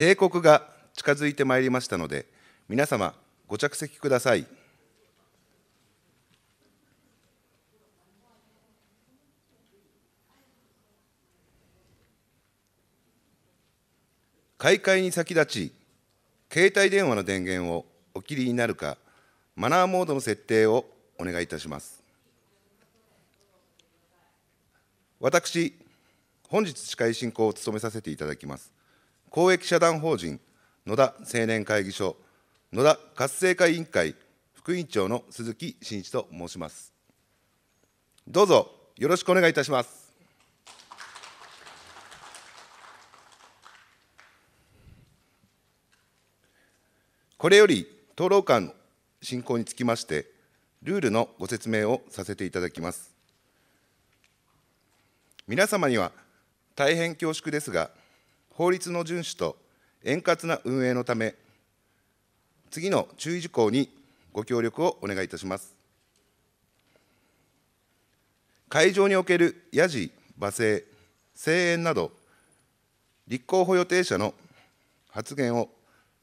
英国が近づいてまいりましたので、皆様、ご着席ください。開会に先立ち、携帯電話の電源をお切りになるか、マナーモードの設定をお願いいたします。私、本日司会進行を務めさせていただきます。公益社団法人野田青年会議所野田活性化委員会副委員長の鈴木真一と申します。どうぞよろしくお願いいたします。これより討論会の進行につきまして、ルールのご説明をさせていただきます。皆様には大変恐縮ですが、法律の遵守と円滑な運営のため、次の注意事項にご協力をお願いいたします。会場におけるやじ、罵声、声援など、立候補予定者の発言を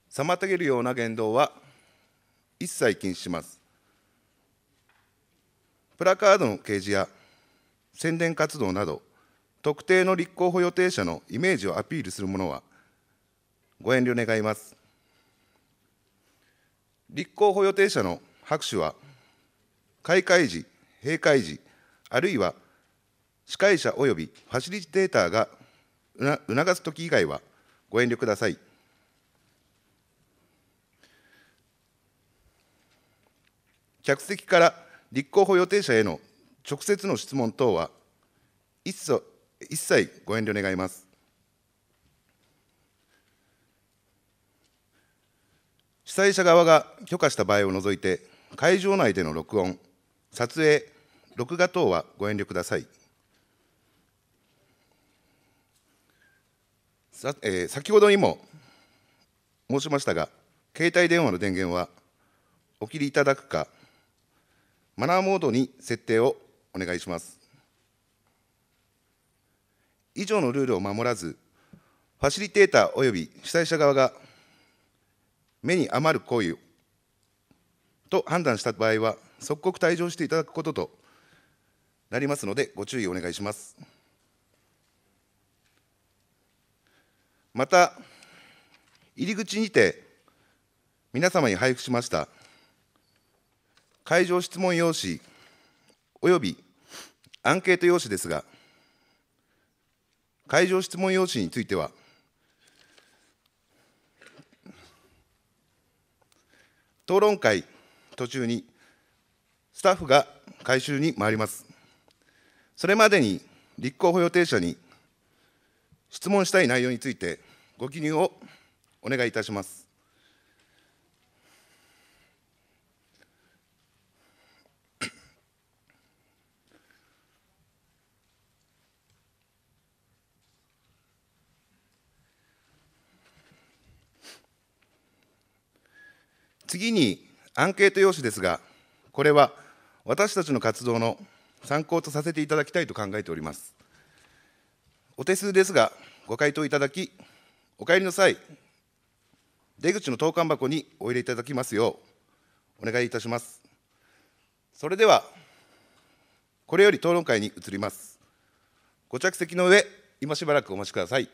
妨げるような言動は一切禁止します。プラカードの掲示や宣伝活動など、特定の立候補予定者のイメージをアピールするものは、ご遠慮願います。立候補予定者の拍手は、開会時、閉会時、あるいは司会者及びファシリテーターが促すとき以外はご遠慮ください。客席から立候補予定者への直接の質問等は一切一切ご遠慮願います。主催者側が許可した場合を除いて、会場内での録音、撮影、録画等はご遠慮ください。さえー、先ほどにも申しましたが、携帯電話の電源はお切りいただくか、マナーモードに設定をお願いします。以上のルールを守らず、ファシリテーター及び主催者側が目に余る行為と判断した場合は、即刻退場していただくこととなりますので、ご注意お願いします。また、入り口にて、皆様に配布しました会場質問用紙およびアンケート用紙ですが、会場質問用紙については、討論会途中にスタッフが回収に回ります。それまでに立候補予定者に質問したい内容についてご記入をお願いいたします。次にアンケート用紙ですが、これは私たちの活動の参考とさせていただきたいと考えております。お手数ですが、ご回答いただき、お帰りの際、出口の投函箱にお入れいただきますよう、お願いいたします。それでは、これより討論会に移ります。ご着席の上、今しばらくお待ちください。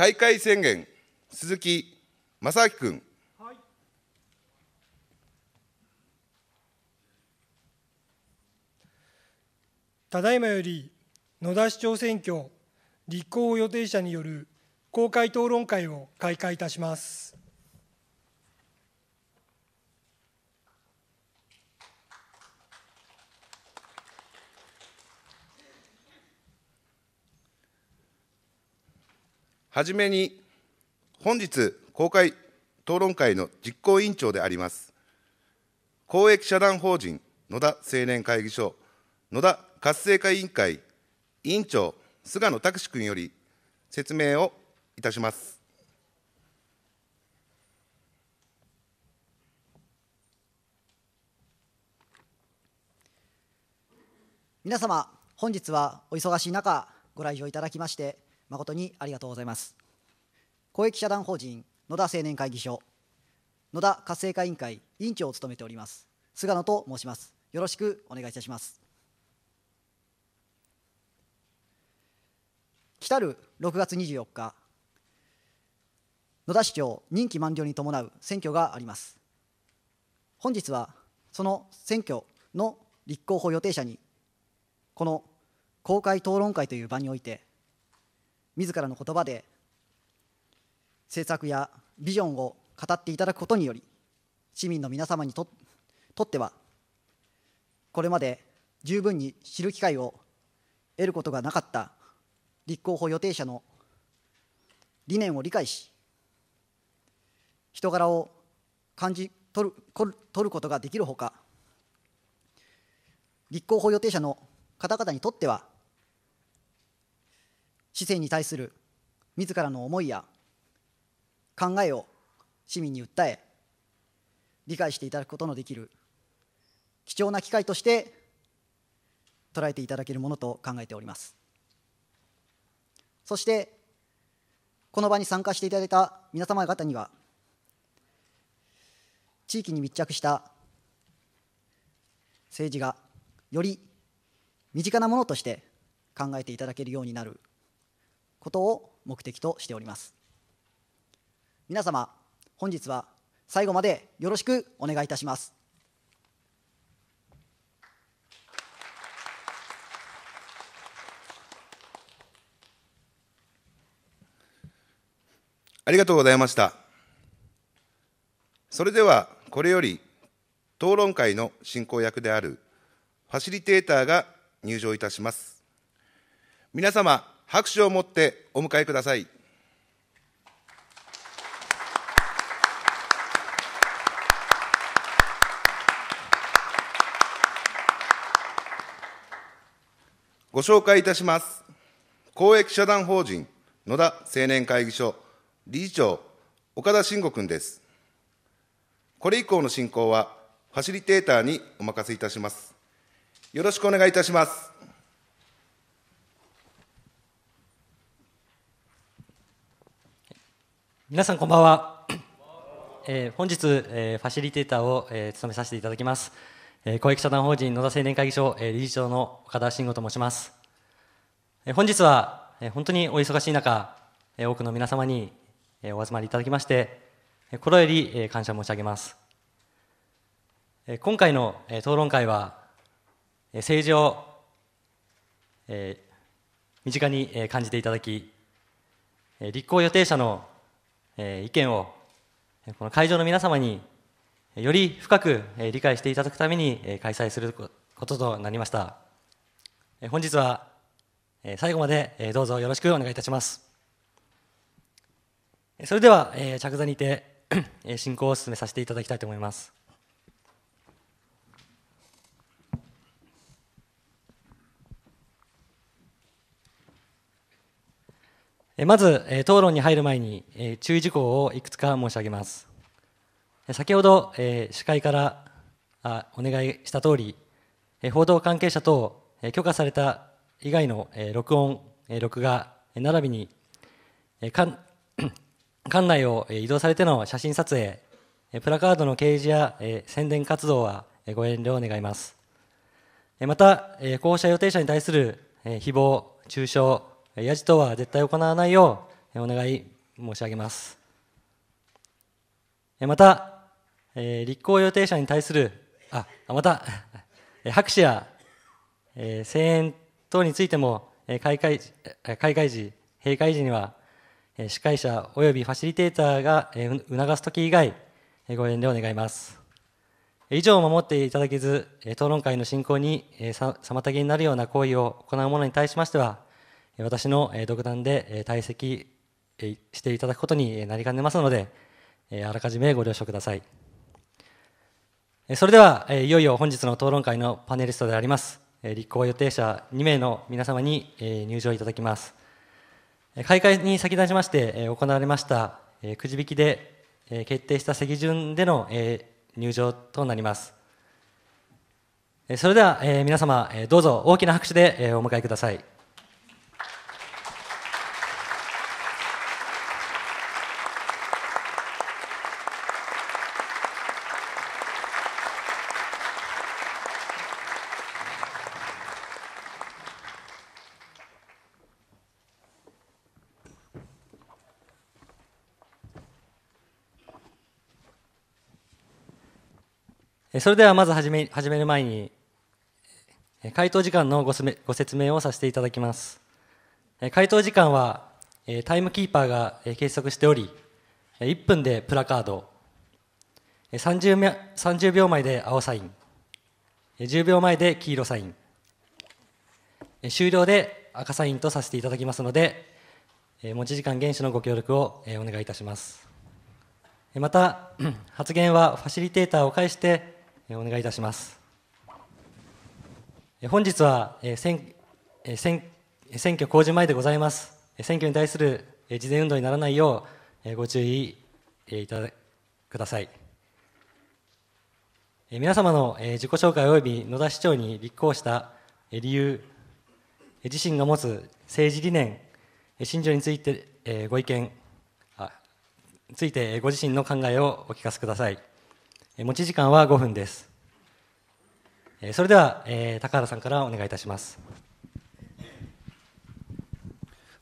開会宣言、鈴木正明君。ただいまより野田市長選挙立候補予定者による公開討論会を開会いたします。はじめに、本日、公開討論会の実行委員長であります、公益社団法人野田青年会議所野田活性化委員会委員長菅野拓司君より説明をいたします。皆様、本日はお忙しい中、ご来場いただきまして、誠にありがとうございます公益社団法人野田青年会議所野田活性化委員会委員長を務めております菅野と申しますよろしくお願いいたします来る6月24日野田市長任期満了に伴う選挙があります本日はその選挙の立候補予定者にこの公開討論会という場において自らの言葉で政策やビジョンを語っていただくことにより市民の皆様にととってはこれまで十分に知る機会を得ることがなかった立候補予定者の理念を理解し人柄を感じ取る取ることができるほか立候補予定者の方々にとっては市政に対する自らの思いや考えを市民に訴え理解していただくことのできる貴重な機会として捉えていただけるものと考えておりますそしてこの場に参加していただいた皆様方には地域に密着した政治がより身近なものとして考えていただけるようになることを目的としております皆様本日は最後までよろしくお願いいたしますありがとうございましたそれではこれより討論会の進行役であるファシリテーターが入場いたします皆様拍手を持ってお迎えください。ご紹介いたします。公益社団法人野田青年会議所理事長岡田慎吾君です。これ以降の進行はファシリテーターにお任せいたします。よろしくお願いいたします。皆さんこんばんは、えー、本日、えー、ファシリテーターを、えー、務めさせていただきます、えー、公益社団法人野田青年会議所、えー、理事長の岡田慎吾と申します、えー、本日は、えー、本当にお忙しい中、えー、多くの皆様に、えー、お集まりいただきまして、えー、心より、えー、感謝申し上げます、えー、今回の、えー、討論会は、えー、政治を、えー、身近に、えー、感じていただき、え立候補予定者のえ意見をこの会場の皆様により深く理解していただくために開催することとなりました本日は最後までどうぞよろしくお願いいたしますそれでは着座にて進行を進めさせていただきたいと思いますまず、討論に入る前に注意事項をいくつか申し上げます。先ほど、司会からお願いした通り、報道関係者等許可された以外の録音、録画、並びに 館内を移動されての写真撮影、プラカードの掲示や宣伝活動はご遠慮願います。また、候補者予定者に対する誹謗、中傷、ヤジとは絶対行わないようお願い申し上げますまた、え立候補予定者に対するあまた 拍手や、え声援等についても開会開会時閉会時には司会者及びファシリテーターが促す時以外ご遠慮願います以上を守っていただけず討論会の進行に妨げになるような行為を行う者に対しましては私の独断で退席していただくことになりかねますので、あらかじめご了承ください。それでは、いよいよ本日の討論会のパネリストであります、立候補予定者2名の皆様に入場いただきます。開会に先立ちまして行われましたくじ引きで決定した席順での入場となります。それでは皆様、どうぞ大きな拍手でお迎えください。それではまず始め始める前に回答時間のごご説明をさせていただきます回答時間はタイムキーパーが計測しており1分でプラカード 30, 秒30秒前で青サイン10秒前で黄色サイン終了で赤サインとさせていただきますので持ち時間厳守のご協力をお願いいたしますまた 発言はファシリテーターを介してお願いいたします本日は選選選挙公示前でございます選挙に対する事前運動にならないようご注意いただください皆様の自己紹介及び野田市長に立候補した理由自身が持つ政治理念信条についてご意見ついてご自身の考えをお聞かせください持ち時間は5分です。それでは、え高原さんからお願いいたします。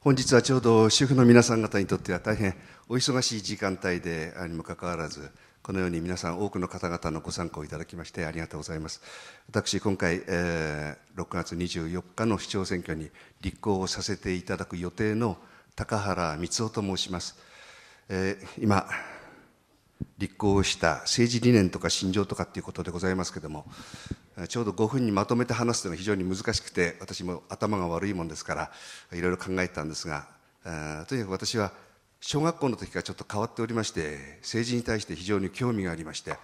本日はちょうど主婦の皆さん方にとっては大変お忙しい時間帯でにもかかわらず、このように皆さん多くの方々のご参考をいただきましてありがとうございます。私、今回、えー、6月24日の市長選挙に立候補させていただく予定の高原光雄と申します。えー、今立候補した政治理念とか信条とかっていうことでございますけれども、ちょうど5分にまとめて話すというのは非常に難しくて、私も頭が悪いもんですから、いろいろ考えたんですが、とにかく私は小学校の時からちょっと変わっておりまして、政治に対して非常に興味がありまして、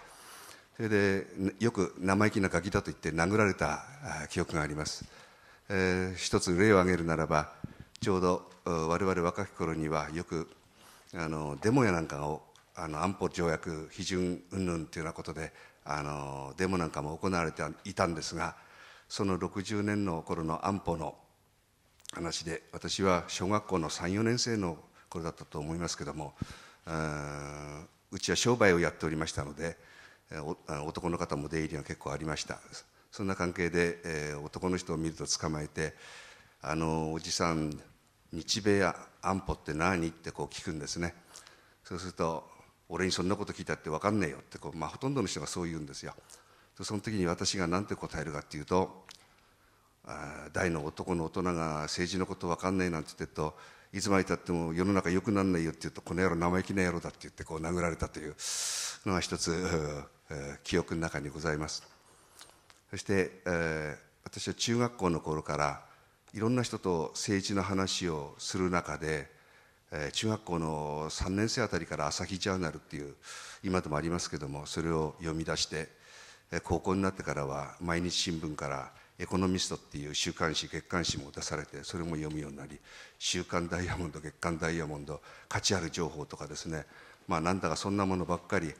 それでよく生意気なガキだと言って殴られた記憶があります。えー、一つ例を挙げるならば、ちょうど我々若き頃にはよくあのデモやなんかをあの安保条約批准云々というようなことであのデモなんかも行われていたんですがその60年の頃の安保の話で私は小学校の34年生の頃だったと思いますけどもうちは商売をやっておりましたので男の方も出入りが結構ありましたそんな関係で、男の人を見ると捕まえて「あのおじさん日米安保って何?」ってこう聞くんですねそうすると俺にそんなこと聞いたって分かんねえよってこう、まあ、ほとんどの人がそう言うんですよその時に私が何て答えるかっていうと大の男の大人が政治のこと分かんないなんて言ってるといつまでたっても世の中よくなんないよって言うとこの野郎生意気な野郎だって言ってこう殴られたというのが一つ、記憶の中にございますそして、えー、私は中学校の頃からいろんな人と政治の話をする中でえー、中学校の3年生あたりから「朝日ジャーナル」っていう今でもありますけどもそれを読み出して、えー、高校になってからは毎日新聞から「エコノミスト」っていう週刊誌月刊誌も出されてそれも読むようになり「週刊ダイヤモンド」「月刊ダイヤモンド」「価値ある情報」とかですねまあなんだかそんなものばっかり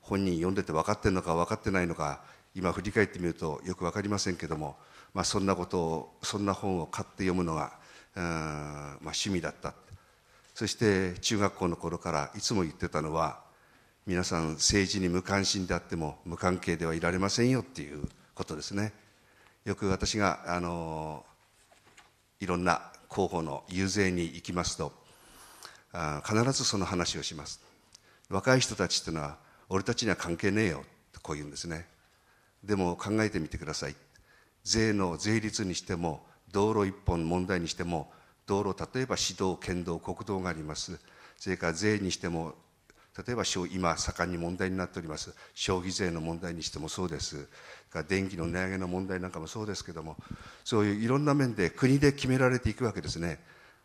本人読んでて分かってるのか分かってないのか今振り返ってみるとよく分かりませんけども、まあ、そんなことをそんな本を買って読むのがうん、まあ、趣味だったそして中学校の頃からいつも言ってたのは皆さん政治に無関心であっても無関係ではいられませんよっていうことですねよく私があのいろんな候補の遊説に行きますとあ必ずその話をします若い人たちっていうのは俺たちには関係ねえよとこう言うんですねでも考えてみてください税の税率にしても道路一本問題にしても道路例えば市道県道国道がありますそれから税にしても例えば今盛んに問題になっております消費税の問題にしてもそうです電気の値上げの問題なんかもそうですけどもそういういろんな面で国で決められていくわけですね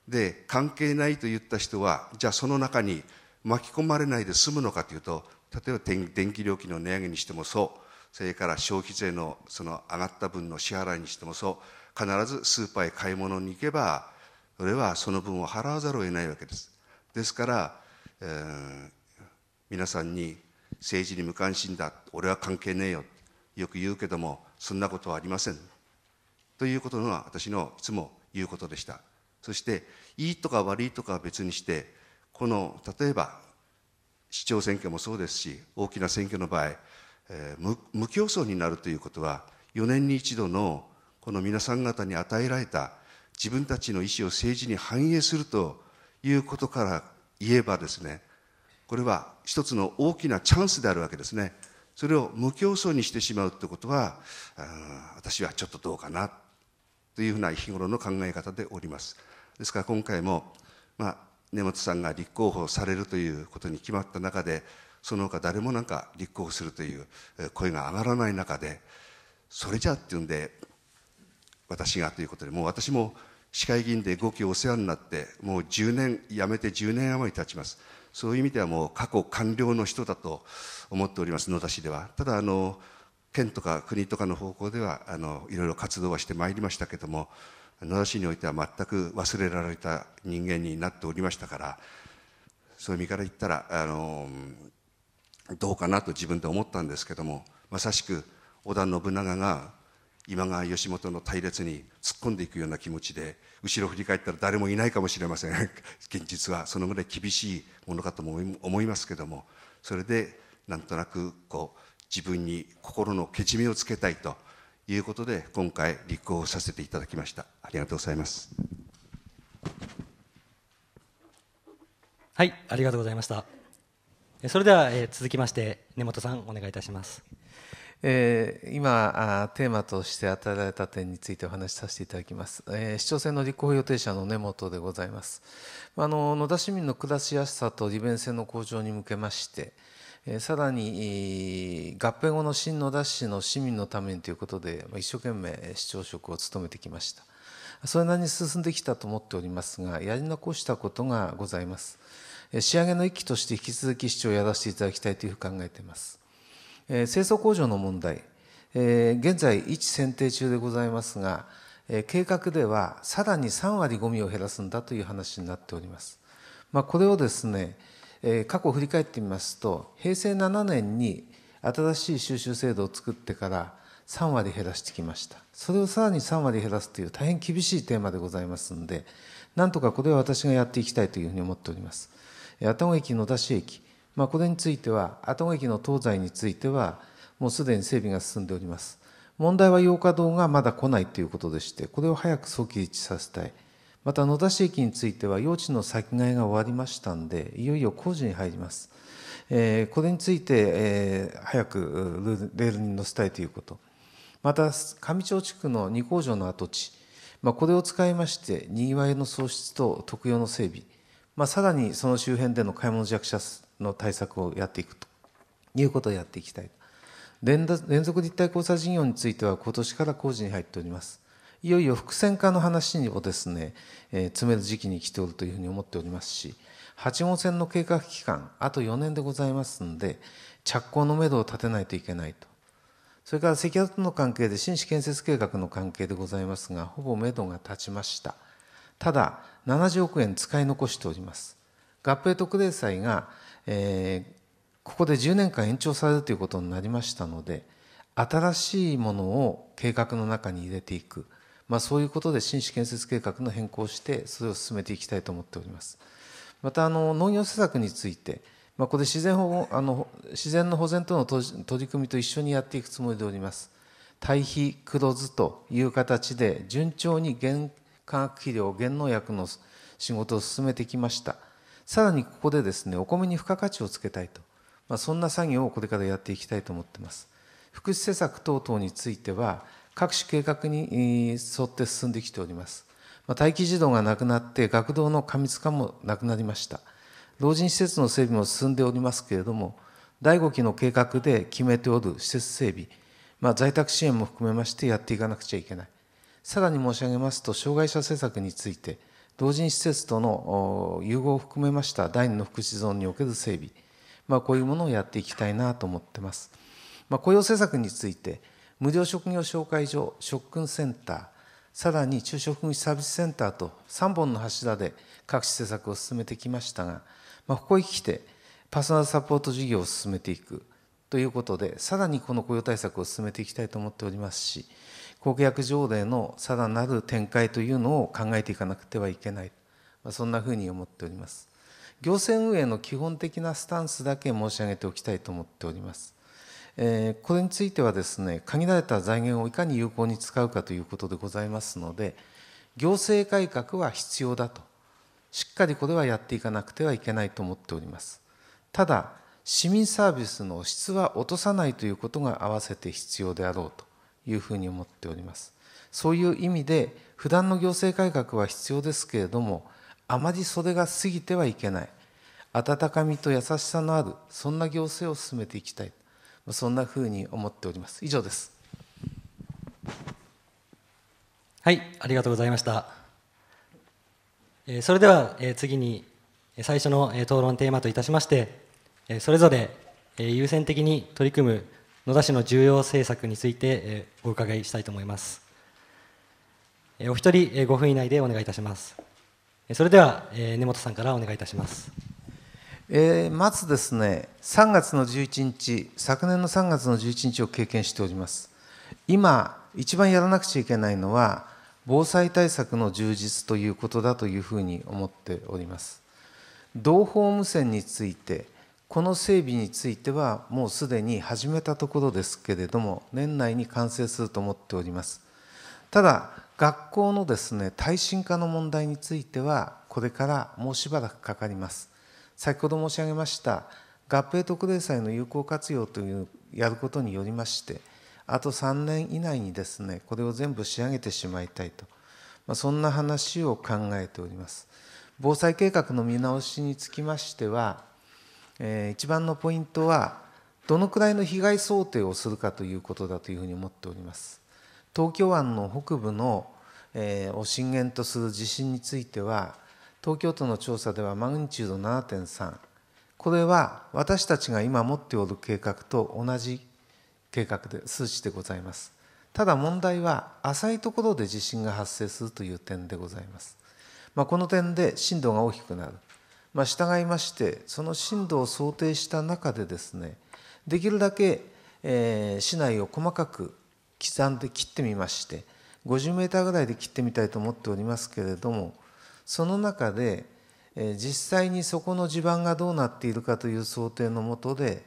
で関係ないと言った人はじゃあその中に巻き込まれないで済むのかというと例えば電気料金の値上げにしてもそうそれから消費税のその上がった分の支払いにしてもそう必ずスーパーへ買い物に行けばそれはその分を払わざるを得ないわけです。ですから、えー、皆さんに政治に無関心だ、俺は関係ねえよ、よく言うけども、そんなことはありません。ということが私のいつも言うことでした。そして、いいとか悪いとかは別にして、この、例えば、市長選挙もそうですし、大きな選挙の場合、えー、無競争になるということは、4年に一度のこの皆さん方に与えられた自分たちの意思を政治に反映するということから言えばですね、これは一つの大きなチャンスであるわけですね。それを無競争にしてしまうってことは、私はちょっとどうかなというふうな日頃の考え方でおります。ですから今回も、まあ、根本さんが立候補されるということに決まった中で、その他誰もなんか立候補するという声が上がらない中で、それじゃっていうんで、私がということで、もう私も市会議員で5期お世話になって、もう10年、辞めて10年余り経ちます。そういう意味ではもう過去官僚の人だと思っております、野田市では。ただ、あの、県とか国とかの方向では、あの、いろいろ活動はしてまいりましたけども、野田市においては全く忘れられた人間になっておりましたから、そういう意味から言ったら、あの、どうかなと自分で思ったんですけども、まさしく織田信長が今川義元の隊列に突っ込んでいくような気持ちで後ろ振り返ったら誰もいないかもしれません現実はそのぐらい厳しいものかと思いますけどもそれでなんとなくこう自分に心のけじめをつけたいということで今回立候補させていただきましたありがとうございますはいありがとうございましたそれでは、え ー、続きまして根本さんお願いいたしますえー、今あテーマとして与えられた点についてお話しさせていただきます、えー、市長選の立候補予定者の根本でございますあの野田市民の暮らしやすさと利便性の向上に向けまして、えー、さらに、えー、合併後の新野田市の市民のためにということで、まあ、一生懸命市長職を務めてきましたそれなりに進んできたと思っておりますがやり残したことがございます仕上げの一期として引き続き市長をやらせていただきたいというふうに考えていますえ清掃工場の問題、えー、現在1選定中でございますが、えー、計画ではさらに3割ゴミを減らすんだという話になっております。まあ、これをですね、えー、過去を振り返ってみますと、平成7年に新しい収集制度を作ってから3割減らしてきました。それをさらに3割減らすという大変厳しいテーマでございますので、なんとかこれは私がやっていきたいというふうに思っております。愛駅、野田市駅、まあ、これについては、後駅の東西については、もうすでに整備が進んでおります。問題は洋華堂がまだ来ないということでして、これを早く早期立致させたい。また野田市駅については、用地の先替えが終わりましたんで、いよいよ工事に入ります。えー、これについて、えー、早くレールに乗せたいということ。また、上町地区の二工場の跡地、まあ、これを使いまして、にぎわいの創出と特用の整備、まあ、さらにその周辺での買い物弱者の対策をやっていくということをやっていきたい連続立体交差事業については今年から工事に入っておりますいよいよ伏線化の話をですね、えー、詰める時期に来ておるというふうに思っておりますし8号線の計画期間あと4年でございますので着工のめどを立てないといけないとそれから関谷との関係で新市建設計画の関係でございますがほぼめどが立ちましたただ70億円使い残しております合併特例債がえー、ここで10年間延長されるということになりましたので新しいものを計画の中に入れていく、まあ、そういうことで新市建設計画の変更をしてそれを進めていきたいと思っておりますまたあの農業施策について、まあ、これ自然保あの自然の保全との取り組みと一緒にやっていくつもりでおります堆肥黒酢という形で順調に原化学肥料原農薬の仕事を進めてきましたさらにここでですねお米に付加価値をつけたいと、まあ、そんな作業をこれからやっていきたいと思ってます福祉施策等々については各種計画に沿って進んできております、まあ、待機児童がなくなって学童の過密化もなくなりました老人施設の整備も進んでおりますけれども第5期の計画で決めておる施設整備、まあ、在宅支援も含めましてやっていかなくちゃいけないさらに申し上げますと障害者施策について同人施設との融合を含めました第2の福祉ゾーンにおける整備、まあ、こういうものをやっていきたいなと思ってます。まあ、雇用政策について、無料職業紹介所、職訓センター、さらに中小福祉サービスセンターと3本の柱で各施策を進めてきましたが、まあ、ここへ来て、パーソナルサポート事業を進めていくということで、さらにこの雇用対策を進めていきたいと思っておりますし、公約条例のさらなる展開というのを考えていかなくてはいけない、まあ、そんなふうに思っております。行政運営の基本的なスタンスだけ申し上げておきたいと思っております。えー、これについてはですね、限られた財源をいかに有効に使うかということでございますので、行政改革は必要だと、しっかりこれはやっていかなくてはいけないと思っております。ただ、市民サービスの質は落とさないということが合わせて必要であろうと。いうふうに思っておりますそういう意味で普段の行政改革は必要ですけれどもあまり袖が過ぎてはいけない温かみと優しさのあるそんな行政を進めていきたいそんなふうに思っております以上ですはいありがとうございましたそれでは次に最初の討論テーマといたしましてそれぞれ優先的に取り組む野田市の重要政策についてお伺いしたいと思いますお一人5分以内でお願いいたしますそれでは根本さんからお願いいたしますえー、まずですね3月の11日昨年の3月の11日を経験しております今一番やらなくちゃいけないのは防災対策の充実ということだというふうに思っております同法無線についてこの整備についてはもうすでに始めたところですけれども年内に完成すると思っておりますただ学校のですね耐震化の問題についてはこれからもうしばらくかかります先ほど申し上げました合併特例債の有効活用というやることによりましてあと3年以内にですねこれを全部仕上げてしまいたいと、まあ、そんな話を考えております防災計画の見直しにつきましてはえー、一番のポイントは、どのくらいの被害想定をするかということだというふうに思っております。東京湾の北部の、えー、を震源とする地震については、東京都の調査ではマグニチュード7.3、これは私たちが今持っておる計画と同じ計画で数値でございます。ただ問題は浅いところで地震が発生するという点でございます。まあ、この点で震度が大きくなる。まあ、従いましてその震度を想定した中でですねできるだけ、えー、市内を細かく刻んで切ってみまして50メーターぐらいで切ってみたいと思っておりますけれどもその中で、えー、実際にそこの地盤がどうなっているかという想定のもとで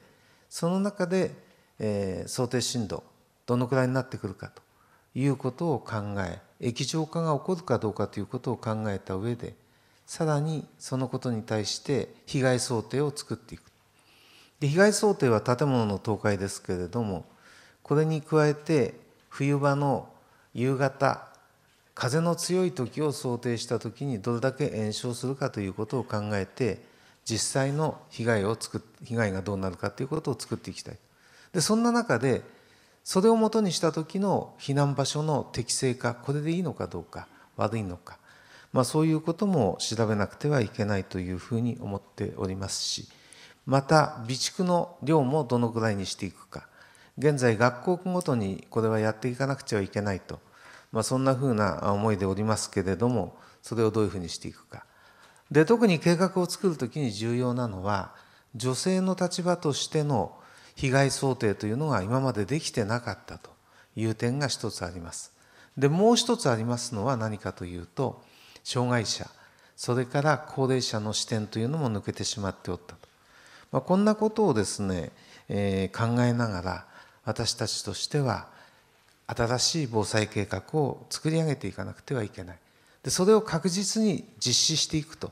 その中で、えー、想定震度どのくらいになってくるかということを考え液状化が起こるかどうかということを考えた上でさらにそのことに対して被害想定を作っていくで被害想定は建物の倒壊ですけれどもこれに加えて冬場の夕方風の強い時を想定した時にどれだけ延焼するかということを考えて実際の被害を作被害がどうなるかということを作っていきたいでそんな中でそれをもとにした時の避難場所の適正化これでいいのかどうか悪いのかまあ、そういうことも調べなくてはいけないというふうに思っておりますしまた備蓄の量もどのくらいにしていくか現在学校ごとにこれはやっていかなくちゃいけないと、まあ、そんなふうな思いでおりますけれどもそれをどういうふうにしていくか。で特に計画を作る時に重要なのは女性の立場としての被害想定というのが今までできてなかったという点が一つあります。でもう一つありますのは何かというと障害者それから高齢者の視点というのも抜けてしまっておったと、まあ、こんなことをですね、えー、考えながら私たちとしては新しい防災計画を作り上げていかなくてはいけないでそれを確実に実施していくと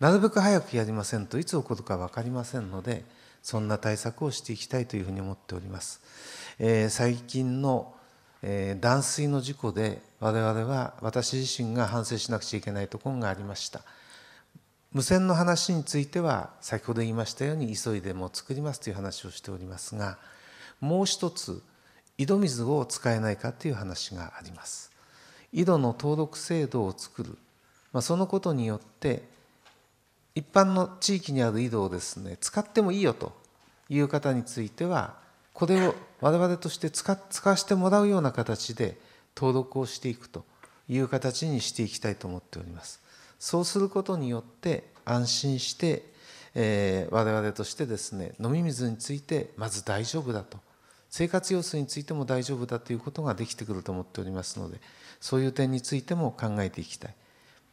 なるべく早くやりませんといつ起こるか分かりませんのでそんな対策をしていきたいというふうに思っております、えー、最近のえー、断水の事故で我々は私自身が反省しなくちゃいけないところがありました無線の話については先ほど言いましたように急いでも作りますという話をしておりますがもう一つ井戸水を使えないかという話があります井戸の登録制度を作る、まあ、そのことによって一般の地域にある井戸をですね使ってもいいよという方についてはこれを我々として使使わせてもらうような形で登録をしていくという形にしていきたいと思っております。そうすることによって安心して、えー、我々としてですね飲み水についてまず大丈夫だと生活用水についても大丈夫だということができてくると思っておりますのでそういう点についても考えていきたい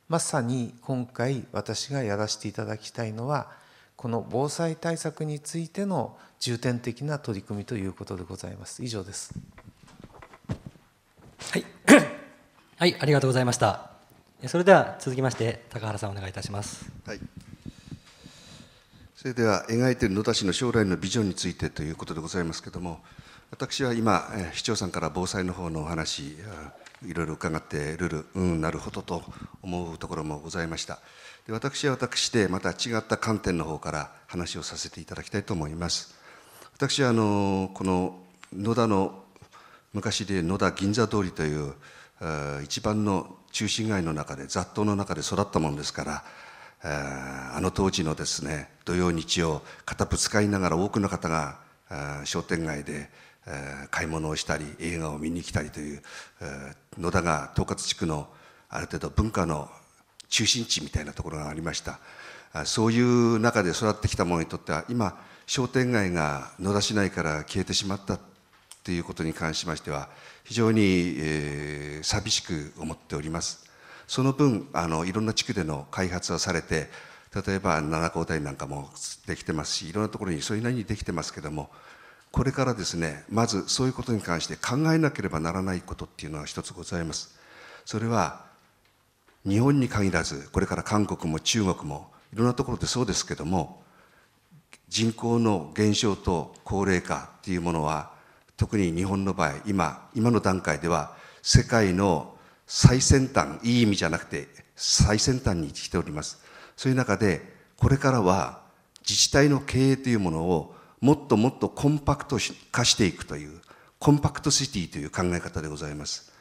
まさに今回私がやらせていただきたいのはこの防災対策についての重点的な取り組みということでございます。以上です。はい、はい、ありがとうございました。それでは続きまして高原さんお願いいたします。はい。それでは描いている野田市の将来のビジョンについてということでございますけれども、私は今市長さんから防災の方のお話いろいろ伺ってルールうんなるほどと思うところもございました。で私は私でまた違った観点の方から話をさせていただきたいと思います。私あのこの野田の昔で野田銀座通りという一番の中心街の中で雑踏の中で育ったものですからあの当時のですね土曜日曜片ぶつかりながら多くの方が商店街で買い物をしたり映画を見に来たりという野田が統括地区のある程度文化の中心地みたいなところがありましたそういう中で育ってきた者にとっては今商店街が野田市内から消えてしまったということに関しましては非常に、えー、寂しく思っておりますその分あのいろんな地区での開発はされて例えば七高台なんかもできてますしいろんなところにそれなりにできてますけどもこれからですねまずそういうことに関して考えなければならないことっていうのは一つございますそれは日本に限らずこれから韓国も中国もいろんなところでそうですけども人口の減少と高齢化っていうものは特に日本の場合今今の段階では世界の最先端いい意味じゃなくて最先端に来ておりますそういう中でこれからは自治体の経営というものをもっともっとコンパクト化していくというコンパクトシティという考え方でございますと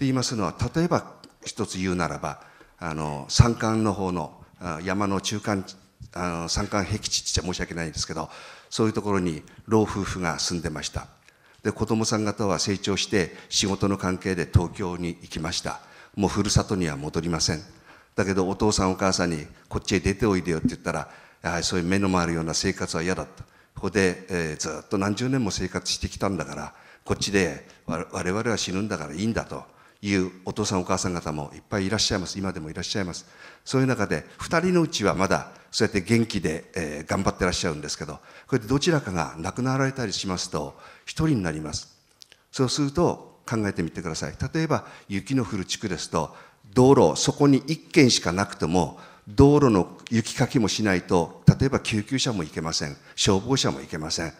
言いますのは例えば一つ言うならばあの山間の方の山の中間あの山間僻地って申し訳ないんですけどそういうところに老夫婦が住んでましたで子供さん方は成長して仕事の関係で東京に行きましたもうふるさとには戻りませんだけどお父さんお母さんにこっちへ出ておいでよって言ったらやはりそういう目の回るような生活は嫌だとここで、えー、ずっと何十年も生活してきたんだからこっちで我々は死ぬんだからいいんだというお父さんお母さん方もいっぱいいらっしゃいます今でもいらっしゃいますそういう中で、2人のうちはまだ、そうやって元気で、えー、頑張ってらっしゃるんですけど、こうやってどちらかが亡くなられたりしますと、1人になります。そうすると、考えてみてください。例えば、雪の降る地区ですと、道路、そこに1軒しかなくても、道路の雪かきもしないと、例えば救急車も行けません。消防車も行けません。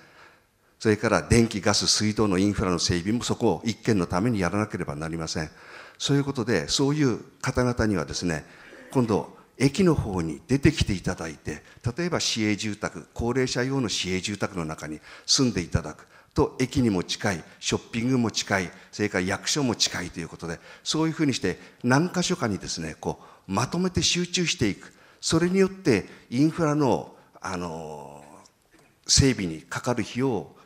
それから電気、ガス、水道のインフラの整備もそこを一軒のためにやらなければなりません。そういうことで、そういう方々にはですね、今度、駅の方に出てきていただいて、例えば市営住宅、高齢者用の市営住宅の中に住んでいただく。と駅にも近い、ショッピングも近い、それから役所も近いということで、そういうふうにして何箇所かにですね、こう、まとめて集中していく。それによってインフラの、あの、整備にかかる費用を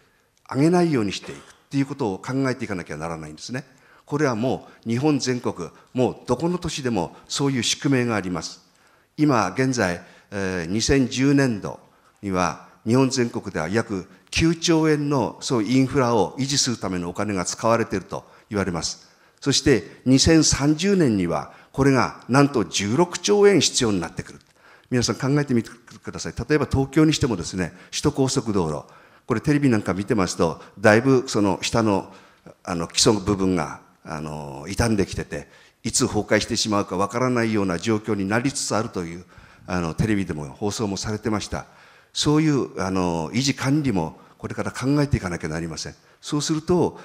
上げないようにしていくっていうことを考えていかなきゃならないんですね。これはもう日本全国、もうどこの都市でもそういう宿命があります。今現在、え2010年度には日本全国では約9兆円のそうインフラを維持するためのお金が使われていると言われます。そして2030年にはこれがなんと16兆円必要になってくる。皆さん考えてみてください。例えば東京にしてもですね、首都高速道路。これテレビなんか見てますと、だいぶその下のあの基礎の部分があの傷んできてていつ崩壊してしまうかわからないような状況になりつつあるというあのテレビでも放送もされてましたそういうあの維持管理もこれから考えていかなきゃなりませんそうすると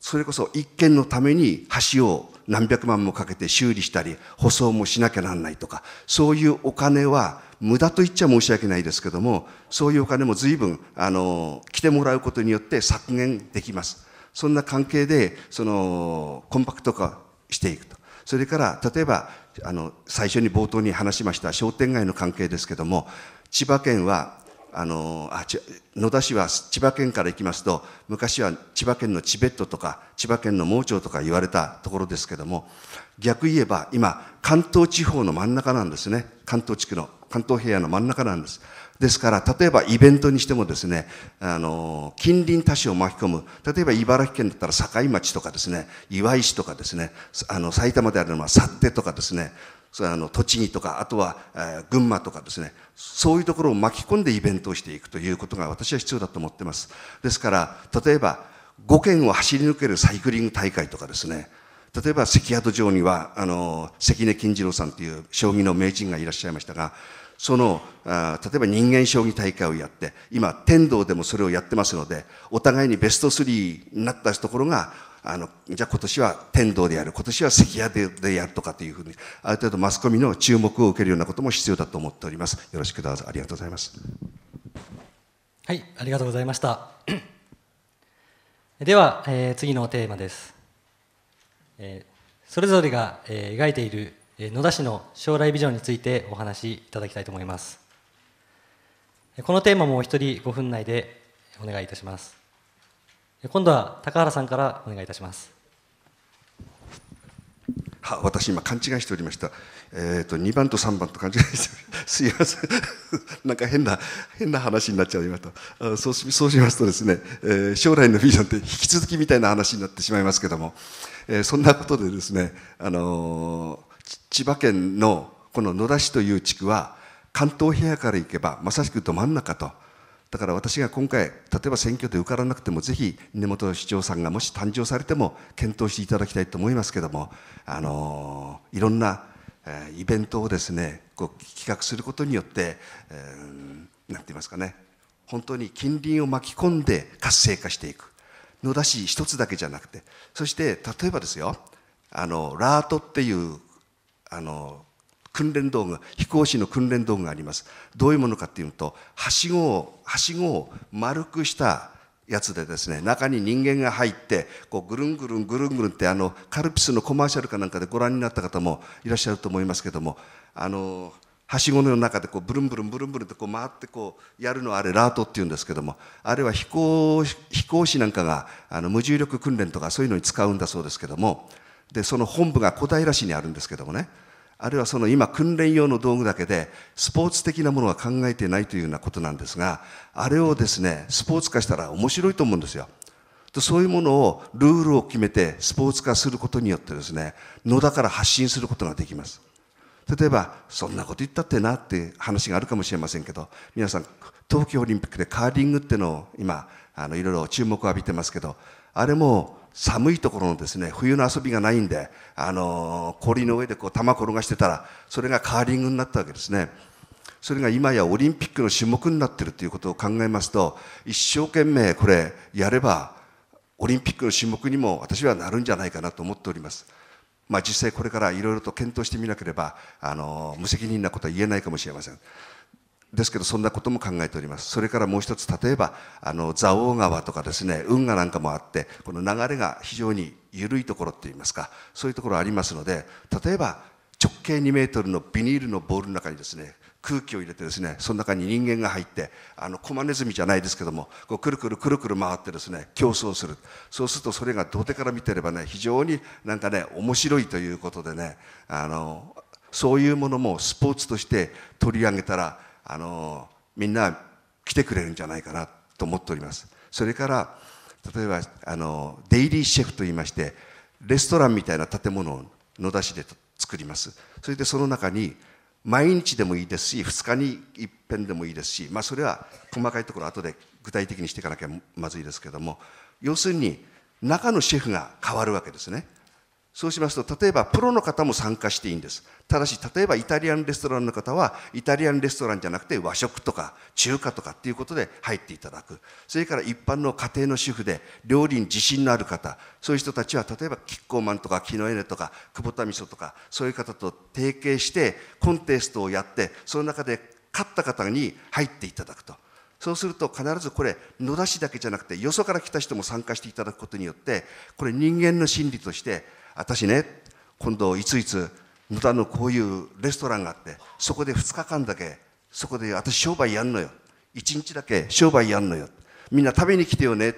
それこそ一軒のために橋を何百万もかけて修理したり舗装もしなきゃなんないとかそういうお金は無駄と言っちゃ申し訳ないですけどもそういうお金も随分あの来てもらうことによって削減できますそんな関係で、その、コンパクト化していくと。それから、例えば、あの、最初に冒頭に話しました商店街の関係ですけども、千葉県は、あの、あ、野田市は千葉県から行きますと、昔は千葉県のチベットとか、千葉県の盲腸とか言われたところですけども、逆言えば今、関東地方の真ん中なんですね。関東地区の、関東平野の真ん中なんです。ですから、例えばイベントにしてもですね、あの、近隣他市を巻き込む。例えば茨城県だったら境町とかですね、岩井市とかですね、あの、埼玉であるのは佐手とかですね、あの、栃木とか、あとは、えー、群馬とかですね、そういうところを巻き込んでイベントをしていくということが私は必要だと思ってます。ですから、例えば、5県を走り抜けるサイクリング大会とかですね、例えば関宿城には、あの、関根金次郎さんという将棋の名人がいらっしゃいましたが、そのあ例えば人間将棋大会をやって今天道でもそれをやってますのでお互いにベスト3になったところがあのじゃあ今年は天道でやる今年は関屋ででやるとかというふうにある程度マスコミの注目を受けるようなことも必要だと思っておりますよろしくどうぞありがとうございますはいありがとうございました では、えー、次のテーマです、えー、それぞれが、えー、描いている野田市の将来ビジョンについてお話しいただきたいと思いますこのテーマもお一人5分内でお願いいたします今度は高原さんからお願いいたしますは私今勘違いしておりました、えーと、と2番と3番と勘違いして すいません なんか変な変な話になっちゃいましたそうしそうしますとですね、えー、将来のビジョンって引き続きみたいな話になってしまいますけども、えー、そんなことでですねあのー千葉県のこの野田市という地区は関東平野から行けばまさしくど真ん中とだから私が今回例えば選挙で受からなくてもぜひ根本市長さんがもし誕生されても検討していただきたいと思いますけどもあのいろんな、イベントをですねこう企画することによって何、て言いますかね本当に近隣を巻き込んで活性化していく野田市一つだけじゃなくてそして例えばですよあのラートっていうあの訓練道具飛行士の訓練道具がありますどういうものかっていうとはしごをはしごを丸くしたやつでですね中に人間が入ってこうぐるんぐるんぐるんぐるんってあのカルピスのコマーシャルかなんかでご覧になった方もいらっしゃると思いますけどもあのはしごの中でこうブルンブルンブルンブルンってこう回ってこうやるのはあれラートっていうんですけどもあれは飛行飛行士なんかがあの無重力訓練とかそういうのに使うんだそうですけどもでその本部が小平市にあるんですけどもねあるいはその今訓練用の道具だけでスポーツ的なものは考えてないというようなことなんですがあれをですねスポーツ化したら面白いと思うんですよ。そういうものをルールを決めてスポーツ化することによってですね野田から発信することができます。例えばそんなこと言ったってなって話があるかもしれませんけど皆さん東京オリンピックでカーリングってのを今あのいろいろ注目を浴びてますけどあれも寒いところのですね、冬の遊びがないんで、あのー、氷の上でこう球転がしてたら、それがカーリングになったわけですね。それが今やオリンピックの種目になってるということを考えますと、一生懸命これやれば、オリンピックの種目にも私はなるんじゃないかなと思っております。まあ、実際これからいろいろと検討してみなければ、あのー、無責任なことは言えないかもしれません。ですけどそんなことも考えておりますそれからもう一つ例えばあの蔵王川とかですね運河なんかもあってこの流れが非常に緩いところっていいますかそういうところありますので例えば直径2メートルのビニールのボールの中にですね空気を入れてですねその中に人間が入ってあのコマネズミじゃないですけどもこうくるくるくるくる回ってですね競争するそうするとそれが土手から見てればね非常になんかね面白いということでねあのそういうものもスポーツとして取り上げたらあのみんな来てくれるんじゃないかなと思っておりますそれから例えばあのデイリーシェフといいましてレストランみたいな建物を野田市で作りますそれでその中に毎日でもいいですし2日にいっぺんでもいいですし、まあ、それは細かいところ後で具体的にしていかなきゃまずいですけども要するに中のシェフが変わるわけですねそうしますと、例えばプロの方も参加していいんです。ただし、例えばイタリアンレストランの方は、イタリアンレストランじゃなくて和食とか中華とかっていうことで入っていただく。それから一般の家庭の主婦で料理に自信のある方、そういう人たちは、例えばキッコーマンとかキノエネとか久保田味噌とか、そういう方と提携してコンテストをやって、その中で勝った方に入っていただくと。そうすると必ずこれ野田市だけじゃなくてよそから来た人も参加していただくことによってこれ人間の心理として私ね今度いついつ野田のこういうレストランがあってそこで2日間だけそこで私商売やんのよ1日だけ商売やんのよみんな食べに来てよねっ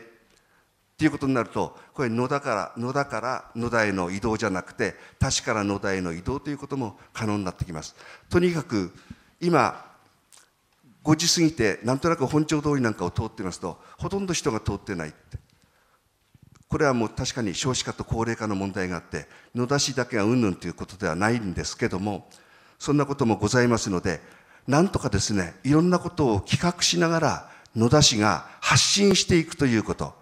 ていうことになるとこれ野田から野田から野田への移動じゃなくて他市から野田への移動ということも可能になってきますとにかく今5時過ぎてなんとなく本町通りなんかを通ってますとほとんど人が通ってないってこれはもう確かに少子化と高齢化の問題があって野田市だけがうんぬんということではないんですけどもそんなこともございますのでなんとかですねいろんなことを企画しながら野田市が発信していくということ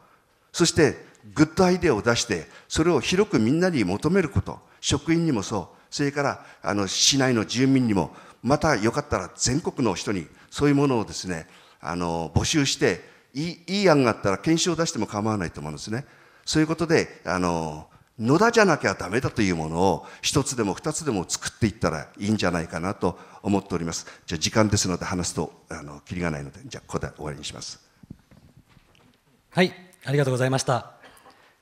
そしてグッドアイデアを出してそれを広くみんなに求めること職員にもそうそれからあの市内の住民にもまたよかったら全国の人にそういうものをですねあの募集していい案があったら検証を出しても構わないと思うんですね。そういうことで、あの、野田じゃなきゃダメだというものを一つでも二つでも作っていったらいいんじゃないかなと思っております。じゃあ時間ですので話すと、あの、キリがないので、じゃあここで終わりにします。はい、ありがとうございました。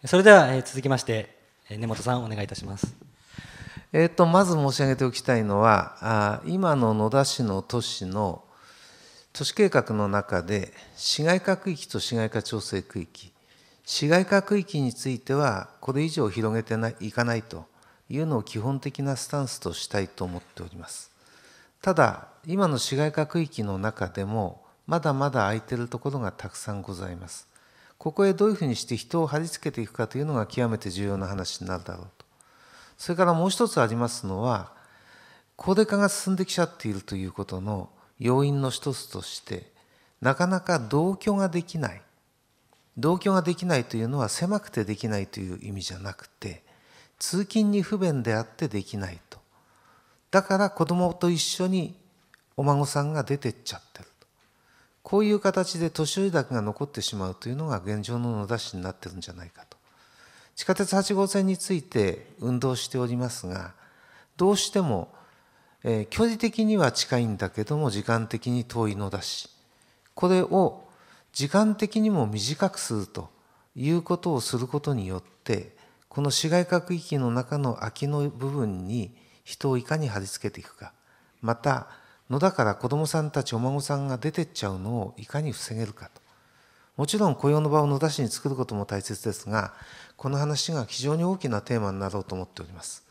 それでは、えー、続きまして、根本さんお願いいたします。えーとまず申し上げておきたいのはあ今の野田市の都市の都市計画の中で市街化区域と市街化調整区域市街化区域についてはこれ以上広げていかないというのを基本的なスタンスとしたいと思っておりますただ今の市街化区域の中でもまだまだ空いてるところがたくさんございますここへどういうふうにして人を貼り付けていくかというのが極めて重要な話になるだろうとそれからもう一つありますのは高齢化が進んできちゃっているということの要因の一つとしてなかなか同居ができない同居ができないというのは狭くてできないという意味じゃなくて通勤に不便であってできないとだから子供と一緒にお孫さんが出てっちゃってるとこういう形で年寄りだけが残ってしまうというのが現状の野田市になってるんじゃないかと地下鉄8号線について運動しておりますがどうしても、えー、距離的には近いんだけども時間的に遠いのだしこれを時間的にも短くするということをすることによってこの市街核域の中の空きの部分に人をいかに貼り付けていくかまた野田から子どもさんたちお孫さんが出てっちゃうのをいかに防げるかともちろん雇用の場を野田市に作ることも大切ですがこの話が非常に大きなテーマになろうと思っております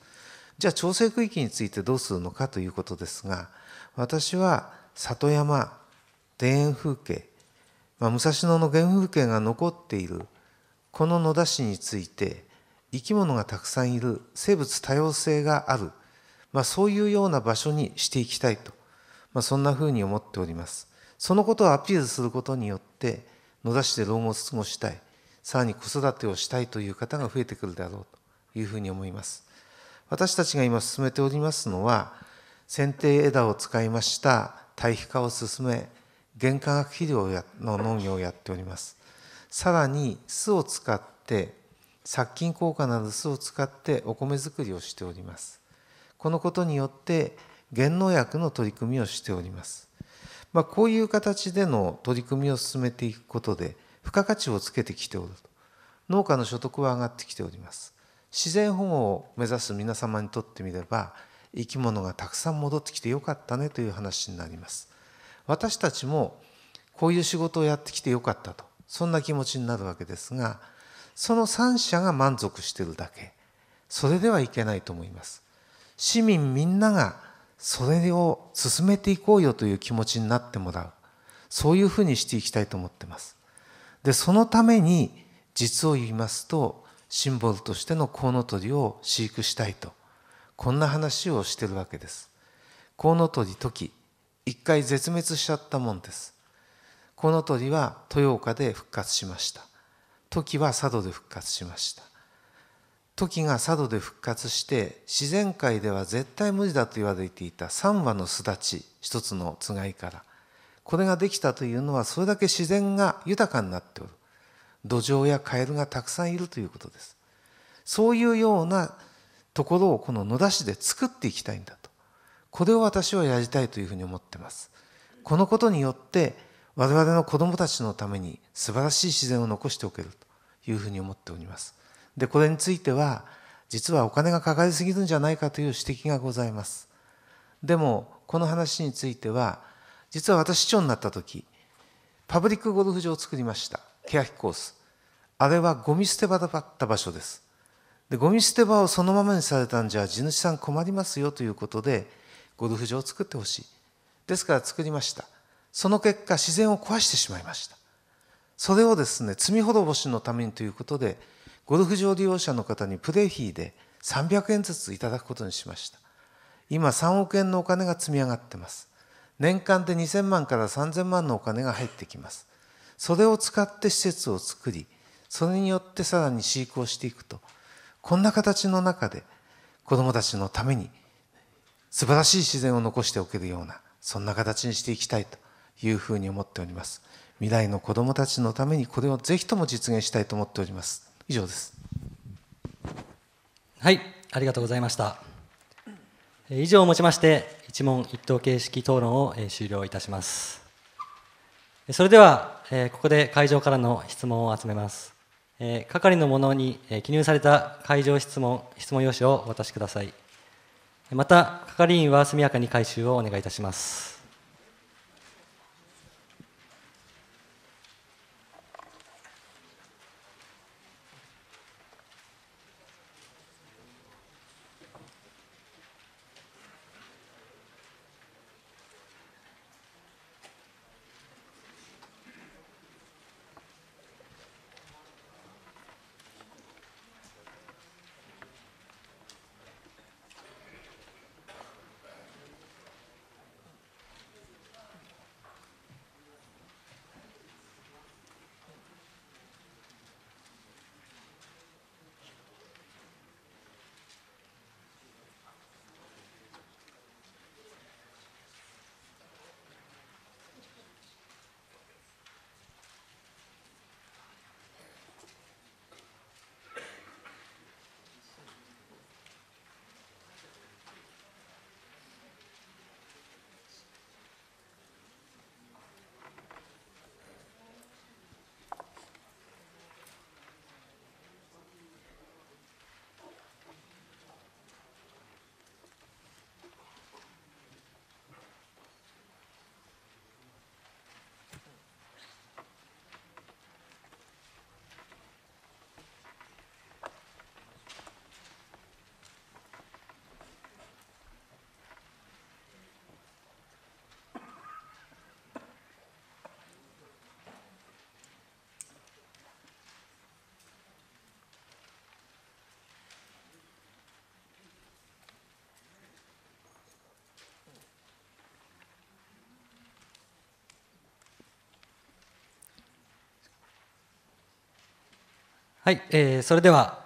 じゃあ調整区域についてどうするのかということですが私は里山田園風景まあ、武蔵野の原風景が残っているこの野田市について生き物がたくさんいる生物多様性がある、まあ、そういうような場所にしていきたいと、まあ、そんなふうに思っておりますそのことをアピールすることによって野田市で老後を過ごしたいさらに子育てをしたいという方が増えてくるであろうというふうに思います私たちが今進めておりますのは剪定枝を使いました堆肥化を進め原化学肥料の農業をやっておりますさらに酢を使って殺菌効果など酢を使ってお米作りをしておりますこのことによって減農薬の取り組みをしております、まあ、こういう形での取り組みを進めていくことで付加価値をつけてきておると農家の所得は上がってきております自然保護を目指す皆様にとってみれば生き物がたくさん戻ってきてよかったねという話になります私たちもこういう仕事をやってきてよかったとそんな気持ちになるわけですがその三者が満足しているだけそれではいけないと思います市民みんながそれを進めていこうよという気持ちになってもらうそういうふうにしていきたいと思ってますでそのために実を言いますとシンボルとしてのコウノトリを飼育したいとこんな話をしてるわけですコウノトリトキ一回絶滅しちゃったもんですこの鳥は豊岡で復活しました時は佐渡で復活しました時が佐渡で復活して自然界では絶対無理だと言われていた3羽の巣立ち一つのつがいからこれができたというのはそれだけ自然が豊かになっておる土壌やカエルがたくさんいるということですそういうようなところをこの野田市で作っていきたいんだこれを私はやりたいというふうに思ってます。このことによって我々の子供たちのために素晴らしい自然を残しておけるというふうに思っております。で、これについては実はお金がかかりすぎるんじゃないかという指摘がございます。でもこの話については実は私市長になった時パブリックゴルフ場を作りました。ケアヒコース。あれはゴミ捨て場だった場所です。で、ゴミ捨て場をそのままにされたんじゃ地主さん困りますよということでゴルフ場を作ってほしいですから作りましたその結果自然を壊してしまいましたそれをですね罪滅ぼしのためにということでゴルフ場利用者の方にプレー費で300円ずついただくことにしました今3億円のお金が積み上がってます年間で2000万から3000万のお金が入ってきますそれを使って施設を作りそれによってさらに飼育をしていくとこんな形の中で子どもたちのために素晴らしい自然を残しておけるようなそんな形にしていきたいというふうに思っております未来の子どもたちのためにこれをぜひとも実現したいと思っております以上ですはいありがとうございました以上をもちまして一問一答形式討論を終了いたしますそれではここで会場からの質問を集めます係の者に記入された会場質問質問用紙をお渡しくださいまた係員は速やかに回収をお願いいたしますはい、えー、それでは、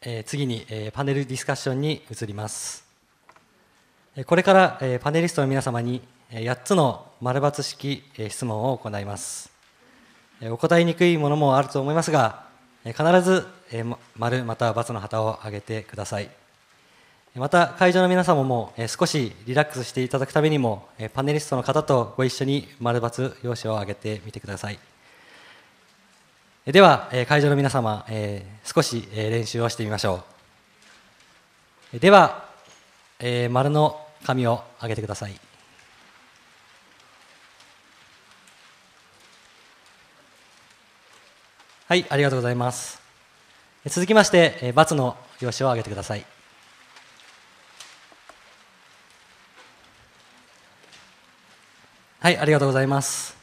えー、次に、えー、パネルディスカッションに移ります。これから、えー、パネリストの皆様に8つの丸抜式質問を行います。お答えにくいものもあると思いますが、必ず丸または×の旗を上げてください。また会場の皆様も少しリラックスしていただくためにも、パネリストの方とご一緒に丸×用紙を上げてみてください。では会場の皆様少し練習をしてみましょうでは丸の紙を上げてくださいはいありがとうございます続きまして×の用紙を上げてくださいはいありがとうございます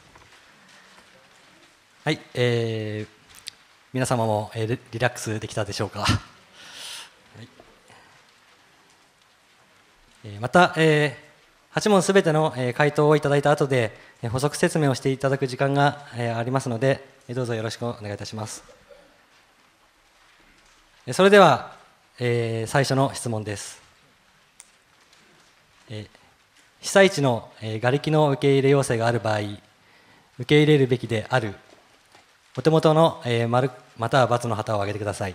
はい、えー、皆様も、えリラックスできたでしょうか、はいえまた、えー、8問すべての、え回答をいただいた後で、え補足説明をしていただく時間が、えありますので、えどうぞよろしくお願いいたします、えそれでは、えー、最初の質問です、えー、被災地の、えー、瓦礫の受け入れ要請がある場合受け入れるべきであるお手元の、えー、丸または×の旗を上げてください。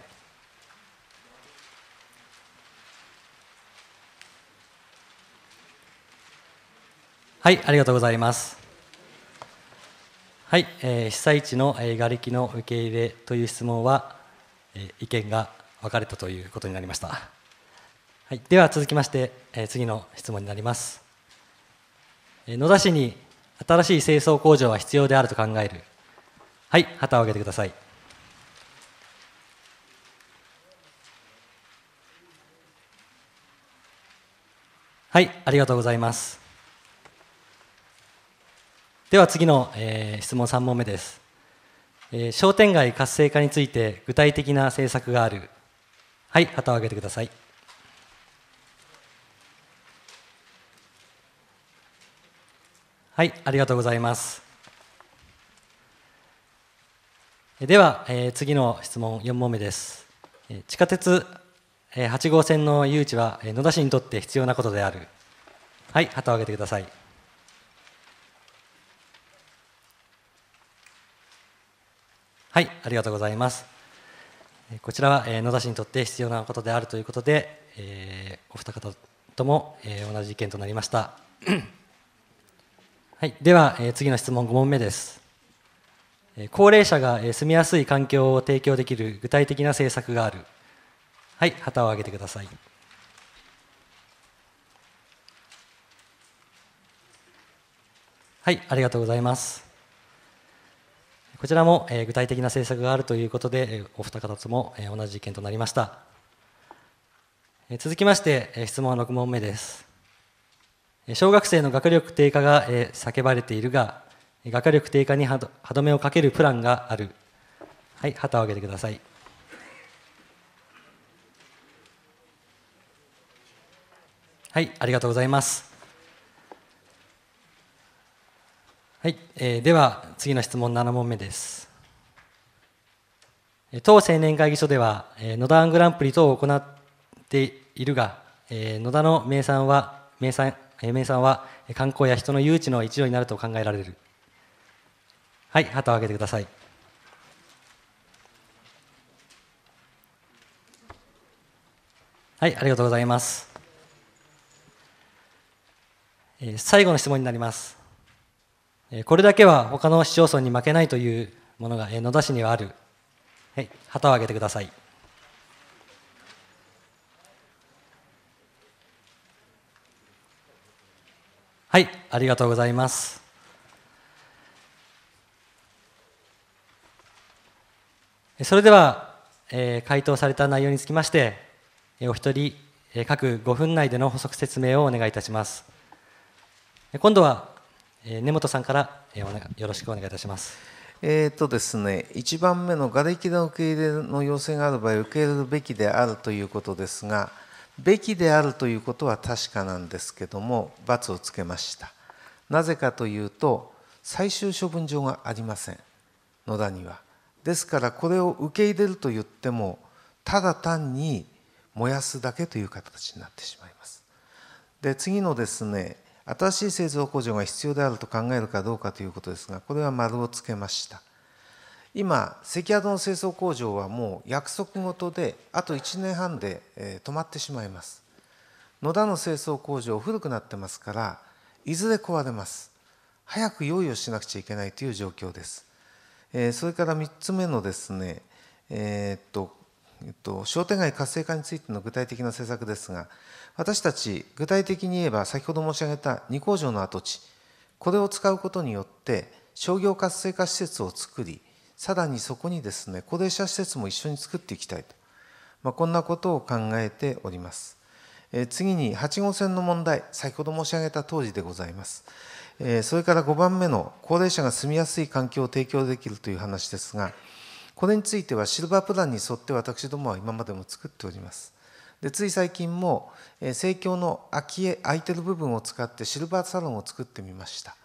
はい、ありがとうございます。はい、えー、被災地の、えー、瓦礫の受け入れという質問は、えー、意見が分かれたということになりました。はい、では続きまして、えー、次の質問になります。えー、野田市に新しい清掃工場は必要であると考える。はい旗を上げてくださいはいありがとうございますでは次の、えー、質問3問目です、えー、商店街活性化について具体的な政策があるはい旗を上げてくださいはいありがとうございますでは、えー、次の質問4問目です、えー、地下鉄、えー、8号線の誘致は、えー、野田市にとって必要なことであるはい旗を上げてくださいはいありがとうございますえこちらは、えー、野田市にとって必要なことであるということで、えー、お二方とも、えー、同じ意見となりました はいでは、えー、次の質問5問目です高齢者が住みやすい環境を提供できる具体的な政策があるはい旗を上げてくださいはいありがとうございますこちらも具体的な政策があるということでお二方とも同じ意見となりました続きまして質問6問目です小学生の学力低下が叫ばれているが画家力低下に歯止めをかけるプランがあるはい旗を上げてくださいはいありがとうございますはい、えー、では次の質問7問目です当青年会議所では、えー、野田グランプリ等を行っているが、えー、野田の名産は名産え名産は観光や人の誘致の一助になると考えられるはい旗を上げてくださいはいありがとうございます、えー、最後の質問になりますえこれだけは他の市町村に負けないというものがえ野田市にはある。はい、旗を上げてください。はい、ありがとうございます。それでは、えー、回答された内容につきまして、えお一人、え各5分内での補足説明をお願いいたします。今度は、えー、根本さんから、えー、よろしくお願いいたします。えーとですね、1番目のがれきの受け入れの要請がある場合受け入れるべきであるということですがべきであるということは確かなんですけども罰をつけましたなぜかというと最終処分場がありません野田にはですからこれを受け入れると言ってもただ単に燃やすだけという形になってしまいますで次のですね新しい製造工場が必要であると考えるかどうかということですがこれは丸をつけました今関宿の清掃工場はもう約束事であと1年半で、え止まってしまいます野田の清掃工場古くなってますからいずれ壊れます早く用意をしなくちゃいけないという状況ですえー、それから3つ目のですね、えー、っとえっと、商店街活性化についての具体的な政策ですが私たち具体的に言えば先ほど申し上げた二工場の跡地これを使うことによって商業活性化施設を作りさらにそこにですね高齢者施設も一緒に作っていきたいと、まあ、こんなことを考えております。えー、次に8号線の問題先ほど申し上げた当時でございます。えそれから5番目の高齢者が住みやすい環境を提供できるという話ですがこれについてはシルバープランに沿って私どもは今までも作っておりますでつい最近も生協の空き家空いてる部分を使ってシルバーサロンを作ってみました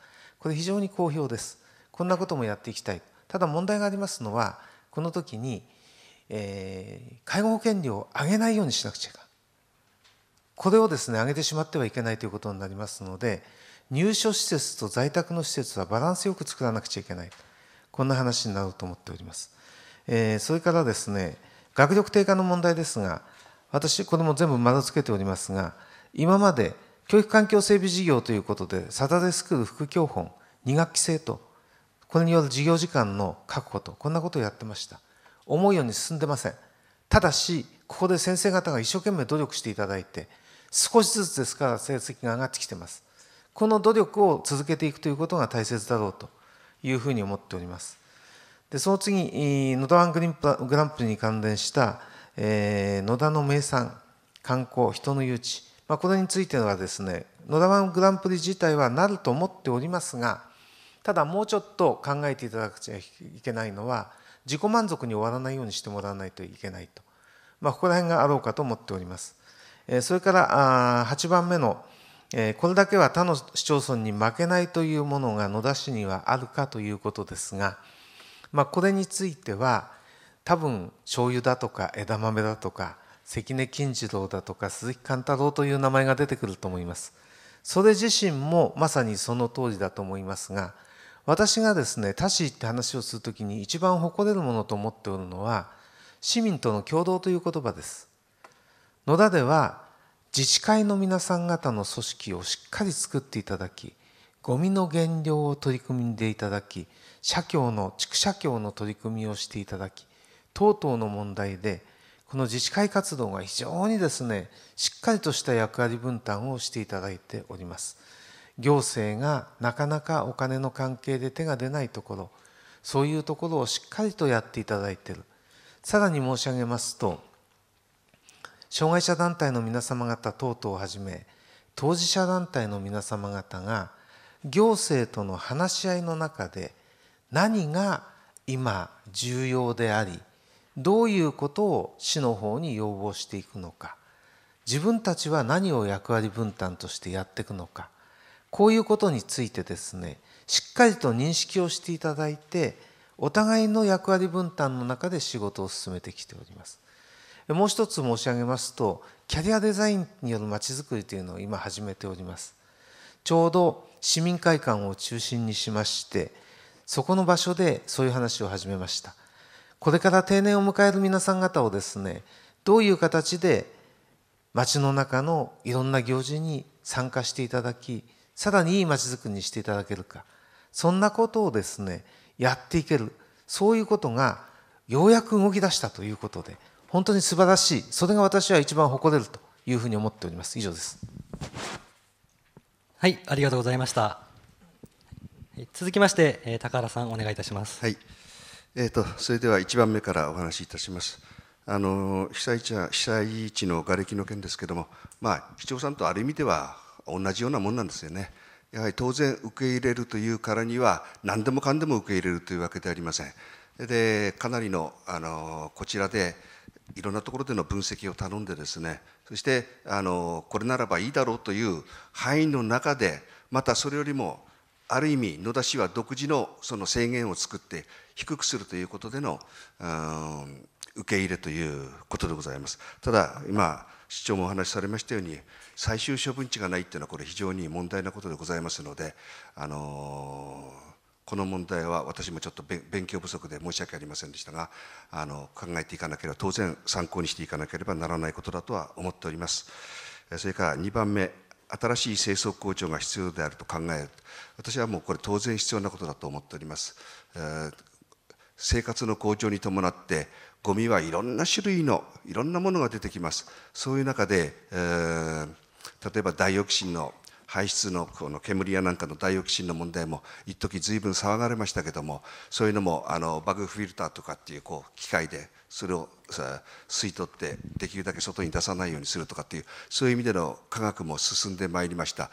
これ非常に好評ですこんなこともやっていきたいただ問題がありますのはこの時に、えー、介護保険料を上げないようにしなくちゃいけないこれをですね上げてしまってはいけないということになりますので入所施設と在宅の施設はバランスよく作らなくちゃいけないこんな話になろうと思っております、えー、それからですね学力低下の問題ですが私これも全部丸つけておりますが今まで教育環境整備事業ということでサタデースクール副教本2学期制とこれによる授業時間の確保とこんなことをやってました思うように進んでませんただしここで先生方が一生懸命努力していただいて少しずつですから成績が上がってきてますこの努力を続けていくということが大切だろうというふうに思っております。でその次、野田ワングリングランプリに関連した、えー、野田の名産、観光、人の誘致、まあ、これについてはですね、野田ワングランプリ自体はなると思っておりますが、ただもうちょっと考えていただくちゃいけないのは、自己満足に終わらないようにしてもらわないといけないと、まあ、ここら辺があろうかと思っております。えそれからあ8番目のこれだけは他の市町村に負けないというものが野田市にはあるかということですが、まあ、これについては多分醤油だとか枝豆だとか関根金次郎だとか鈴木貫太郎という名前が出てくると思います。それ自身もまさにその当りだと思いますが私がですね他市って話をするときに一番誇れるものと思っておるのは市民との共同という言葉です。野田では自治会の皆さん方の組織をしっかり作っていただきゴミの減量を取り組んでいただき社協の地区社協の取り組みをしていただき等々の問題でこの自治会活動が非常にですねしっかりとした役割分担をしていただいております行政がなかなかお金の関係で手が出ないところそういうところをしっかりとやっていただいているさらに申し上げますと障害者団体の皆様方等々をはじめ当事者団体の皆様方が行政との話し合いの中で何が今重要でありどういうことを市の方に要望していくのか自分たちは何を役割分担としてやっていくのかこういうことについてですねしっかりと認識をしていただいてお互いの役割分担の中で仕事を進めてきております。もう一つ申し上げますとキャリアデザインによるまちづくりというのを今始めておりますちょうど市民会館を中心にしましてそこの場所でそういう話を始めましたこれから定年を迎える皆さん方をですねどういう形で町の中のいろんな行事に参加していただきさらにいい町づくりにしていただけるかそんなことをですねやっていけるそういうことがようやく動き出したということで本当に素晴らしい、それが私は一番誇れるというふうに思っております。以上です。はい、ありがとうございました。続きまして、え高原さん、お願いいたします。はい。えっ、ー、と、それでは1番目からお話しいたします。あの被災地は被災地の瓦礫の件ですけども、まあ、市長さんとある意味では同じようなもんなんですよね。やはり当然受け入れるというからには何でもかんでも受け入れるというわけではありません。でかなりのあのこちらでいろんなところでの分析を頼んでですねそしてあのこれならばいいだろうという範囲の中でまたそれよりもある意味野田氏は独自のその制限を作って低くするということでの、うん、受け入れということでございますただ今市長もお話しされましたように最終処分地がないというのはこれ非常に問題なことでございますのであのーこの問題は私もちょっと勉強不足で申し訳ありませんでしたがあの考えていかなければ当然参考にしていかなければならないことだとは思っておりますそれから2番目新しい清掃工場が必要であると考える私はもうこれ当然必要なことだと思っております、えー、生活の向上に伴ってゴミはいろんな種類のいろんなものが出てきますそういう中で、えー、例えばダイオキシンの排出のこの煙やなんかのダイオキシンの問題も一時随分騒がれましたけどもそういうのもあのバグフィルターとかっていうこう機械でそれを吸い取ってできるだけ外に出さないようにするとかっていうそういう意味での科学も進んでまいりました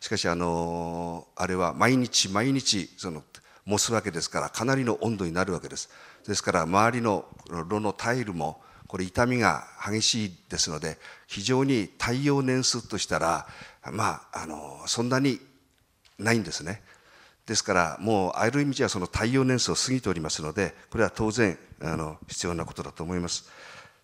しかしあのあれは毎日毎日その燃すわけですからかなりの温度になるわけですですから周りの炉のタイルもこれ痛みが激しいですので非常に耐用年数としたらまあ、あのそんなにないんですね。ですからもうある意味じゃその耐用年数を過ぎておりますのでこれは当然あの必要なことだと思います。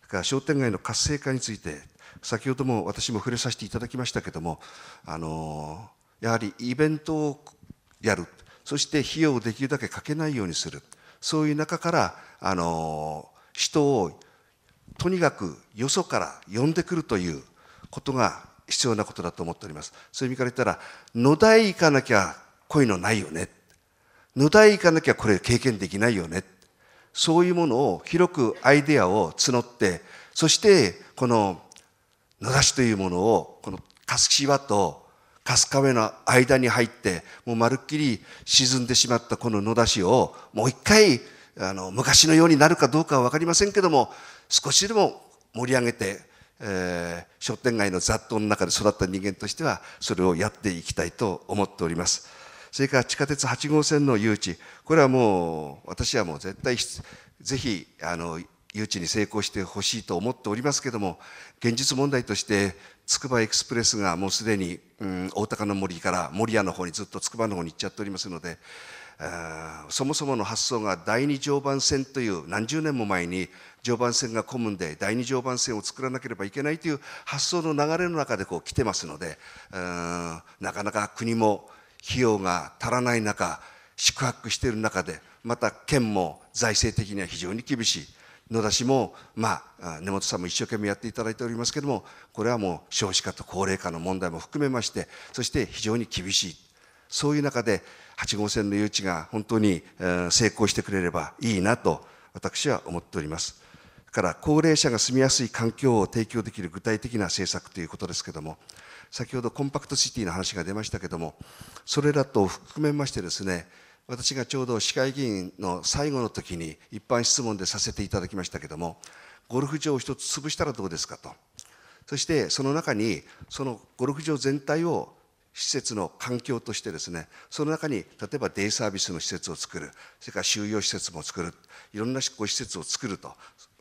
だから商店街の活性化について先ほども私も触れさせていただきましたけどもあのやはりイベントをやるそして費用をできるだけかけないようにするそういう中からあの人をとにかくよそから呼んでくるということが必要なことだと思っております。そういう意味から言ったら、野田へ行かなきゃこういうのないよね。野田へ行かなきゃこれ経験できないよね。そういうものを広くアイデアを募って、そしてこの野田市というものを、この柏と春日部の間に入って、もうまるっきり沈んでしまったこの野田市を、もう一回、あの、昔のようになるかどうかはわかりませんけども、少しでも盛り上げて、えー、商店街の雑踏の中で育った人間としてはそれをやっていきたいと思っておりますそれから地下鉄8号線の誘致これはもう私はもう絶対ぜひあの誘致に成功してほしいと思っておりますけども現実問題としてつくばエクスプレスがもうすでに、うん、大高の森から守谷の方にずっとつくばの方に行っちゃっておりますのでそもそもの発想が第二常磐線という何十年も前に常磐線が混むんで第二常磐線を作らなければいけないという発想の流れの中でこう来てますのでなかなか国も費用が足らない中宿泊している中でまた県も財政的には非常に厳しい野田市も、まあ、根本さんも一生懸命やっていただいておりますけれどもこれはもう少子化と高齢化の問題も含めましてそして非常に厳しいそういう中で8号線の誘致が本当に成功してくれればいいなと私は思っております。だから高齢者が住みやすい環境を提供できる具体的な政策ということですけども、先ほどコンパクトシティの話が出ましたけども、それらと含めましてですね、私がちょうど市会議員の最後の時に一般質問でさせていただきましたけども、ゴルフ場を一つ潰したらどうですかと。そしてその中に、そのゴルフ場全体を施設の環境としてですね、その中に例えばデイサービスの施設を作る、それから収容施設も作る、いろんなこう施設を作ると、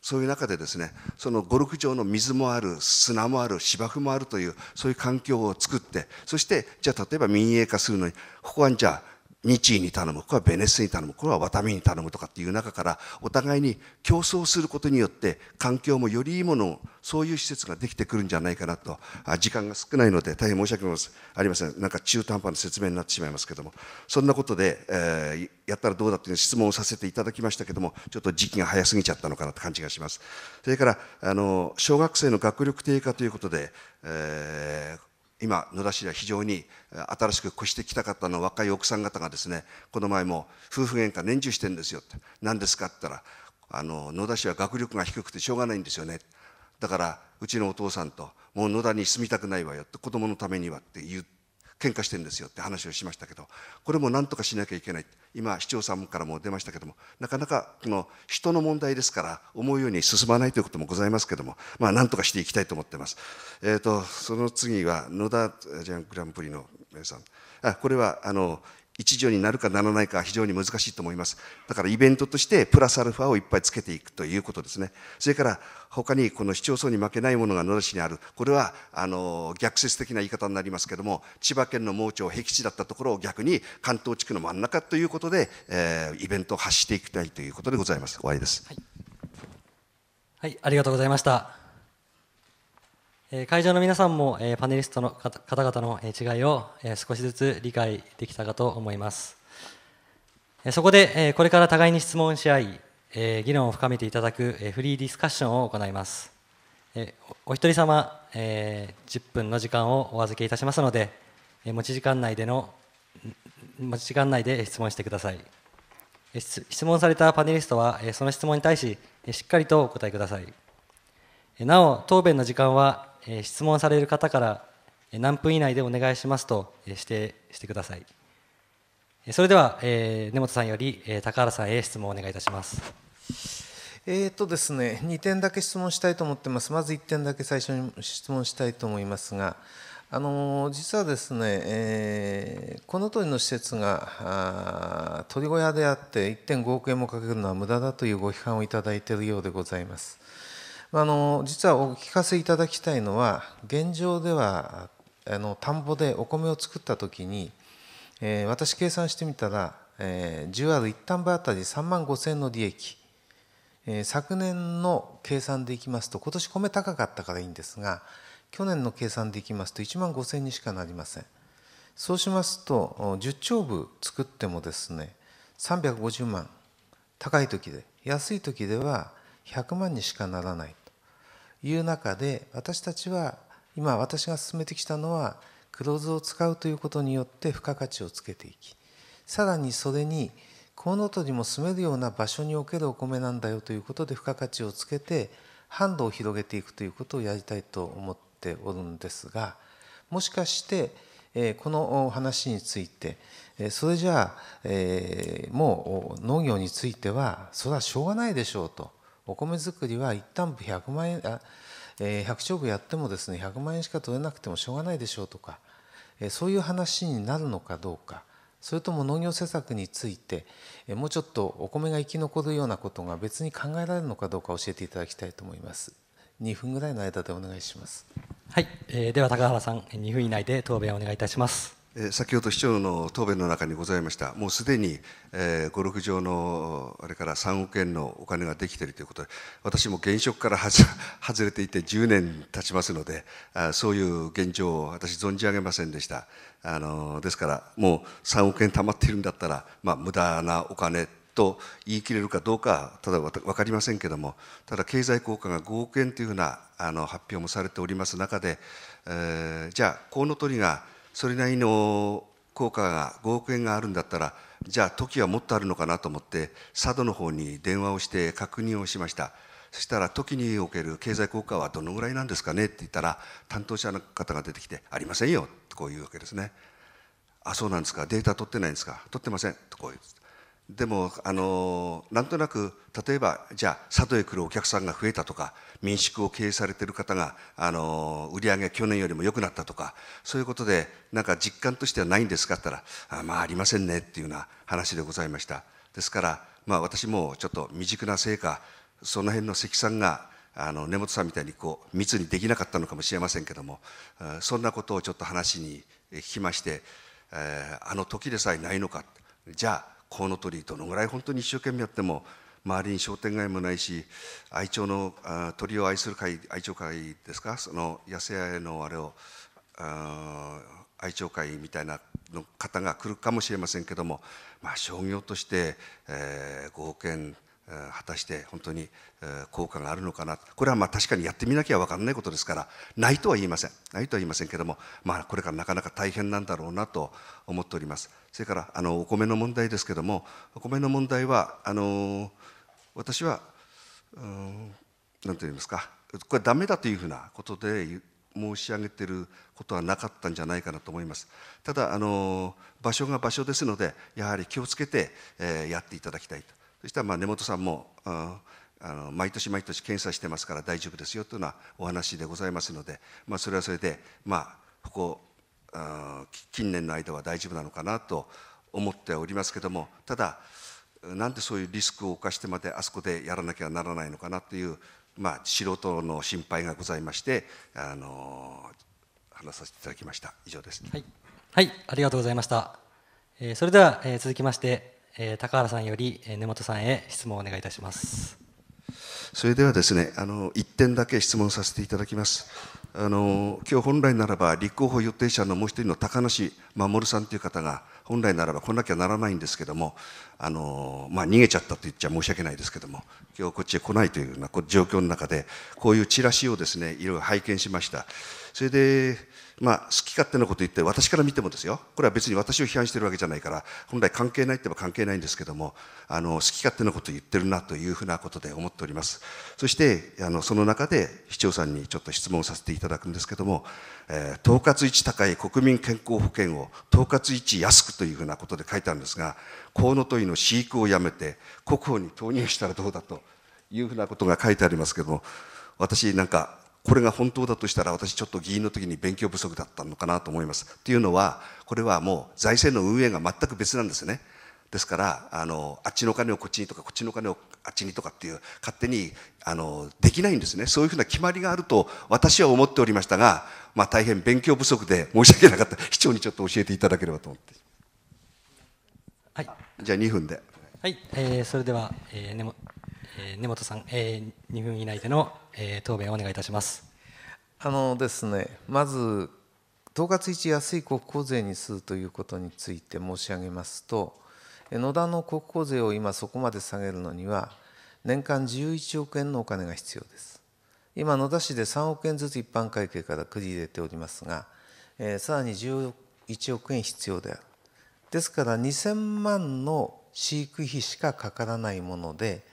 そういう中でですね、そのゴルフ場の水もある、砂もある、芝生もあるという、そういう環境を作って、そして、じゃあ例えば民営化するのに、ここはじゃあ、日医に頼む、これはベネスに頼む、これはワタミに頼むとかっていう中から、お互いに競争することによって、環境もよりいいものを、そういう施設ができてくるんじゃないかなと、あ時間が少ないので、大変申し訳ありません、なんか中途半端な説明になってしまいますけども、そんなことで、えー、やったらどうだっていう質問をさせていただきましたけども、ちょっと時期が早すぎちゃったのかなって感じがします。それから、あの小学生の学力低下ということで、えー今野田市は非常に新しく越してきた方の若い奥さん方がですねこの前も夫婦喧嘩年中してるんですよって何ですかって言ったらあの野田市は学力が低くてしょうがないんですよねだからうちのお父さんともう野田に住みたくないわよって子供のためにはって言って。喧嘩してるんですよって話をしましたけどこれも何とかしなきゃいけない今市長さんからも出ましたけどもなかなかこの人の問題ですから思うように進まないということもございますけどもまあんとかしていきたいと思ってますえっ、ー、とその次は野田ジャングランプリの皆さんあこれはあの一助になるかならないかは非常に難しいと思います。だからイベントとしてプラスアルファをいっぱいつけていくということですね。それから他にこの市町村に負けないものが野田市にある。これはあの逆説的な言い方になりますけども、千葉県の盲腸僻地だったところを逆に関東地区の真ん中ということで、えー、イベントを発していきたいということでございます。終わりです。はい、はい、ありがとうございました。会場の皆さんもパネリストの方々の違いを少しずつ理解できたかと思いますそこでこれから互いに質問し合い議論を深めていただくフリーディスカッションを行いますお一人様10分の時間をお預けいたしますので持ち時間内での持ち時間内で質問してください質問されたパネリストはその質問に対ししっかりとお答えくださいなお答弁の時間は質問される方から何分以内でお願いしますと指定してくださいそれでは、え根本さんより、え高原さんへ質問をお願いいたしますえーとですね、2点だけ質問したいと思ってます、まず1点だけ最初に質問したいと思いますが、あの実はですね、えー、この鳥の施設があ鳥小屋であって1.5億円もかけるのは無駄だというご批判をいただいているようでございます。あの実はお聞かせいただきたいのは現状ではあの田んぼでお米を作った時に、えー、私計算してみたら、えー、1 0る1単分あたり3万5000の利益、えー、昨年の計算でいきますと今年米高かったからいいんですが去年の計算でいきますと1万5000にしかなりませんそうしますと10兆部作ってもですね350万高い時で安い時では100万にしかならないいう中で私たちは今私が進めてきたのは黒酢を使うということによって付加価値をつけていきさらにそれにコウノトリも住めるような場所におけるお米なんだよということで付加価値をつけて販路を広げていくということをやりたいと思っておるんですがもしかしてこの話についてそれじゃあもう農業についてはそれはしょうがないでしょうと。お米作りは一旦部100万円あ、えー、100兆部やってもですね100万円しか取れなくてもしょうがないでしょうとか、えー、そういう話になるのかどうかそれとも農業施策について、えー、もうちょっとお米が生き残るようなことが別に考えられるのかどうか教えていただきたいと思います2分ぐらいの間でお願いしますはい、えー、では高原さん2分以内で答弁をお願いいたします先ほど市長の答弁の中にございました、もうすでに、五六ゴのあれから3億円のお金ができているということで、私も現職から 外れていて10年経ちますので、そういう現状を私、存じ上げませんでした。あのですから、もう3億円貯まっているんだったら、まあ、無駄なお金と言い切れるかどうか、ただ分かりませんけども、ただ経済効果が5億円というふうなあの発表もされております中で、えー、じゃあ、コウノトリが、それなりの効果が5億円があるんだったらじゃあ時はもっとあるのかなと思って佐渡の方に電話をして確認をしましたそしたら時における経済効果はどのぐらいなんですかねって言ったら担当者の方が出てきて「ありませんよ」とこういうわけですね「あそうなんですかデータ取ってないんですか取ってません」とこう言ってでもあのなんとなく例えばじゃあ佐渡へ来るお客さんが増えたとか民宿を経営されてる方があの売り上げ去年よりも良くなったとかそういうことでなんか実感としてはないんですかって言ったらあまあありませんねっていうような話でございましたですから、まあ、私もちょっと未熟なせいかその辺の関さんがあの根本さんみたいにこう密にできなかったのかもしれませんけどもそんなことをちょっと話に聞きまして、えー、あの時でさえないのかじゃあコウノトリどのぐらい本当に一生懸命やっても周りに商店街もないし愛鳥の鳥を愛する会愛鳥会ですかその野生のあれを愛鳥会みたいなの方が来るかもしれませんけども、まあ、商業として、えー、5億円果たして本当に効果があるのかなこれはまあ確かにやってみなきゃ分からないことですからないとは言いませんないとは言いませんけども、まあ、これからなかなか大変なんだろうなと思っておりますそれからあのお米の問題ですけどもお米の問題はあの私は何と言いますかこれダメだというふうなことで申し上げてることはなかったんじゃないかなと思いますただあの場所が場所ですのでやはり気をつけて、えー、やっていただきたいとそしたらまあ根本さんもあの毎年毎年検査してますから大丈夫ですよというようなお話でございますので、まあ、それはそれで、まあ、ここ近年の間は大丈夫なのかなと思っておりますけどもただなんでそういうリスクを冒してまであそこでやらなきゃならないのかなという、まあ、素人の心配がございまして、あの話させていただきました以上です、はい、はい、ありがとうございました、えー、それでは、えー、続きましてえー、高原さんよりえ根本さんへ質問をお願いいたしますそれではですねあの1点だけ質問させていただきますあの今日本来ならば立候補予定者のもう一人の高梨守さんという方が本来ならば来なきゃならないんですけどもあの、まあ、逃げちゃったと言っちゃ申し訳ないですけども今日こっちへ来ないというような状況の中でこういうチラシをですねいろいろ拝見しましたそれでまあ、好き勝手なこと言って、私から見てもですよ、これは別に私を批判してるわけじゃないから、本来関係ないって言えば関係ないんですけども、あの好き勝手なこと言ってるなというふうなことで思っております。そして、あのその中で市長さんにちょっと質問させていただくんですけども、えー、統括一高い国民健康保険を統括一安くというふうなことで書いたんですが、河野都医の飼育をやめて、国保に投入したらどうだというふうなことが書いてありますけども、私なんかこれが本当だとしたら私ちょっと議員の時に勉強不足だったのかなと思います。というのはこれはもう財政の運営が全く別なんですね。ですからあのあっちのお金をこっちにとかこっちのお金をあっちにとかっていう勝手にあのできないんですねそういうふうな決まりがあると私は思っておりましたが、まあ、大変勉強不足で申し訳なかった 市長にちょっと教えていただければと思って、はい、じゃあ2分ではい、えー、それでは、えー、根本え根本さん、えー、2分以内での、えー、答弁をお願いいたします。あのですね、まず、統括一安い国交税にするということについて申し上げますと、野田の国交税を今そこまで下げるのには、年間11億円のお金が必要です。今、野田市で3億円ずつ一般会計から繰り入れておりますが、えー、さらに11億円必要である。ですから、2000万の飼育費しかかからないもので、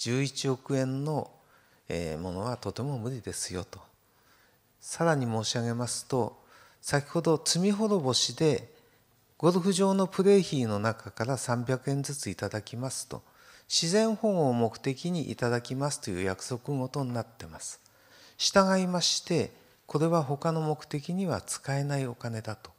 11億円のものはとても無理ですよとさらに申し上げますと先ほど罪滅ぼしでゴルフ場のプレー費の中から300円ずついただきますと自然保護を目的にいただきますという約束事になってます従いましてこれは他の目的には使えないお金だと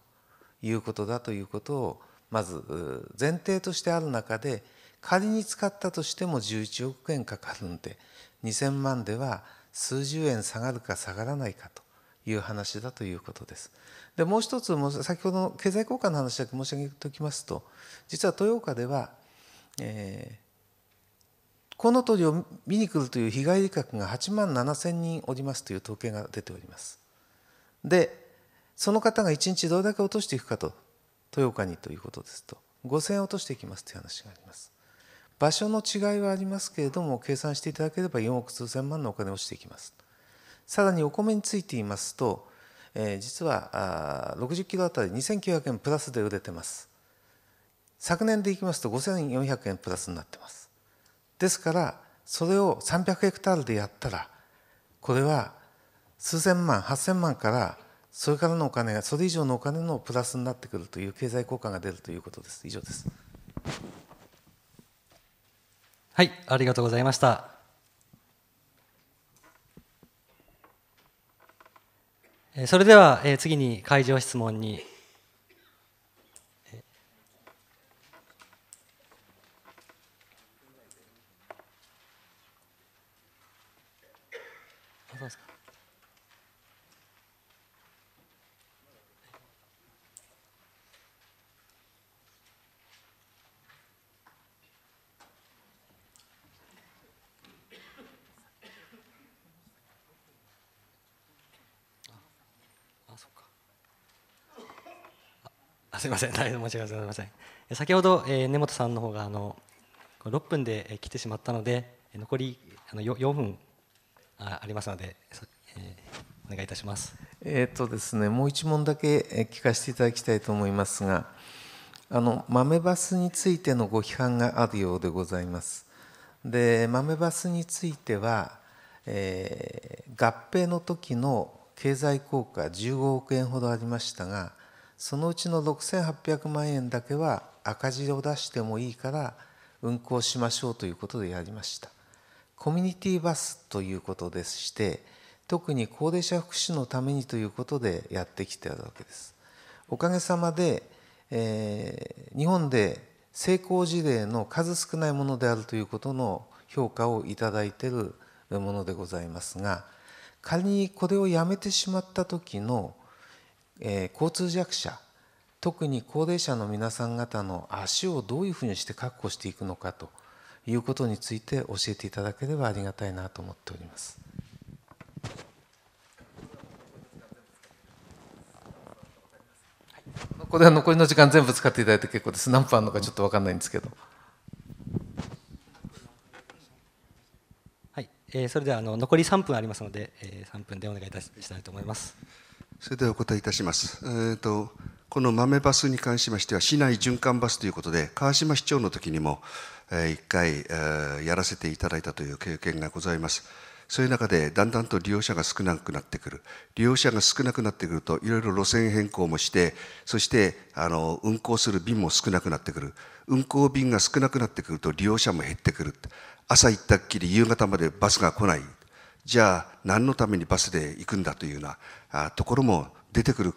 いうことだということをまず前提としてある中で仮に使ったとしても11億円かかるんで2,000万では数十円下がるか下がらないかという話だということです。でもう一つ先ほどの経済効果の話だけ申し上げておきますと実は豊岡では、えー、コウを見に来るという日帰り客が8万7千人おりますという統計が出ております。でその方が1日どれだけ落としていくかと豊岡にということですと5,000円落としていきますという話があります。場所の違いはありますけれども計算していただければ4億数千万のお金落ちていきますさらにお米について言いますと、えー、実は6 0キロあたり2900円プラスで売れてます昨年でいきますと5400円プラスになってますですからそれを300ヘクタールでやったらこれは数千万8000万からそれからのお金がそれ以上のお金のプラスになってくるという経済効果が出るということです以上です。はい、ありがとうございました。それでは次に会場質問にすみません、大変申し訳ございません。先ほど、えー、根本さんの方があの6分で来てしまったので、残りあの 4, 4分あありますので、えー、お願いいたします。えっとですね、もう1問だけ聞かせていただきたいと思いますが、あの豆バスについてのご批判があるようでございます。で豆バスについては、えー、合併の時の経済効果15億円ほどありましたがそのうちの6800万円だけは赤字を出してもいいから運行しましょうということでやりましたコミュニティバスということでして特に高齢者福祉のためにということでやってきてるわけですおかげさまで、えー、日本で成功事例の数少ないものであるということの評価をいただいているものでございますが仮にこれをやめてしまった時のえー、交通弱者特に高齢者の皆さん方の足をどういうふうにして確保していくのかということについて教えていただければありがたいなと思っております。これは残りの時間全部使っていただいて結構です。何分あるのかちょっと分かんないんですけど。はい、えー、それではあの残り3分ありますので、えー、3分でお願いいたしたいと思います。それではお答えいたします。えーと、この豆バスに関しましては市内循環バスということで川島市長の時にも、えー、1回、えー、やらせていただいたという経験がございます。そういう中でだんだんと利用者が少なくなってくる。利用者が少なくなってくるといろいろ路線変更もして、そしてあの運行する便も少なくなってくる。運行便が少なくなってくると利用者も減ってくる。朝行ったっきり夕方までバスが来ない。じゃあ何のためにバスで行くんだというようなところも出てくる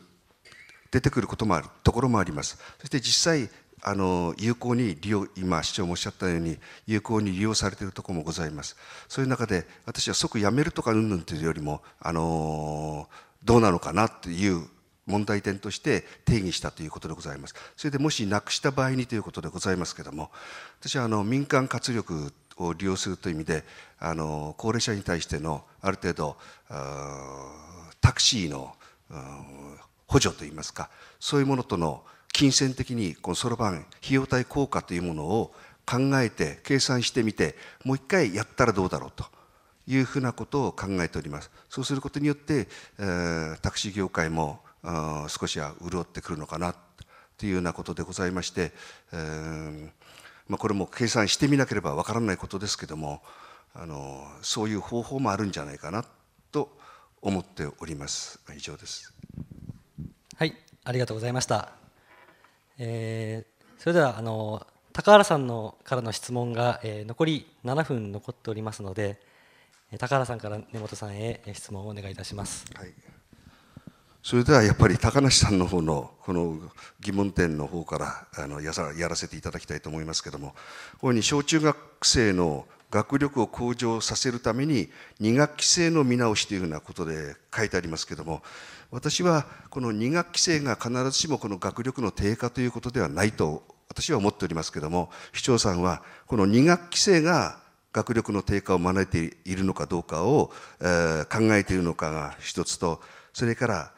出てくることもあるところもありますそして実際あの有効に利用今市長もおっしゃったように有効に利用されているところもございますそういう中で私は即やめるとかうんぬんというよりもあのどうなのかなという問題点として定義したということでございます。それでもしなくした場合にということでございますけれども、私はあの民間活力を利用するという意味であの高齢者に対してのある程度タクシーの補助といいますかそういうものとの金銭的にこのそろばん費用対効果というものを考えて計算してみてもう一回やったらどうだろうというふうなことを考えておりますそうすることによって、えー、タクシー業界も少しは潤ってくるのかなというようなことでございまして、えーまあ、これも計算してみなければわからないことですけどもあのそういう方法もあるんじゃないかなと思っております以上ですはいありがとうございました、えー、それではあの高原さんのからの質問が、えー、残り7分残っておりますので高原さんから根本さんへ質問をお願いいたします、はいそれではやっぱり高梨さんの方のこの疑問点の方からあのやらせていただきたいと思いますけどもこういうに小中学生の学力を向上させるために2学期制の見直しというふうなことで書いてありますけども私はこの2学期制が必ずしもこの学力の低下ということではないと私は思っておりますけども市長さんはこの2学期制が学力の低下を招いているのかどうかを、えー、考えているのかが一つとそれから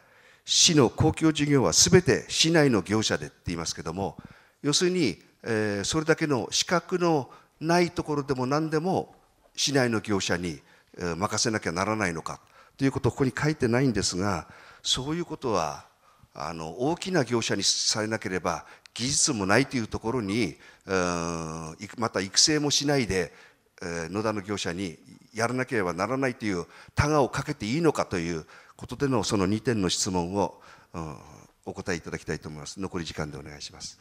市の公共事業はすべて市内の業者でって言いますけども要するに、えー、それだけの資格のないところでも何でも市内の業者に任せなきゃならないのかということをここに書いてないんですがそういうことはあの大きな業者にされなければ技術もないというところにまた育成もしないで野田の業者にやらなければならないというタガをかけていいのかということでのその2点の質問を、うん、お答えいただきたいと思います。残り時間でお願いします。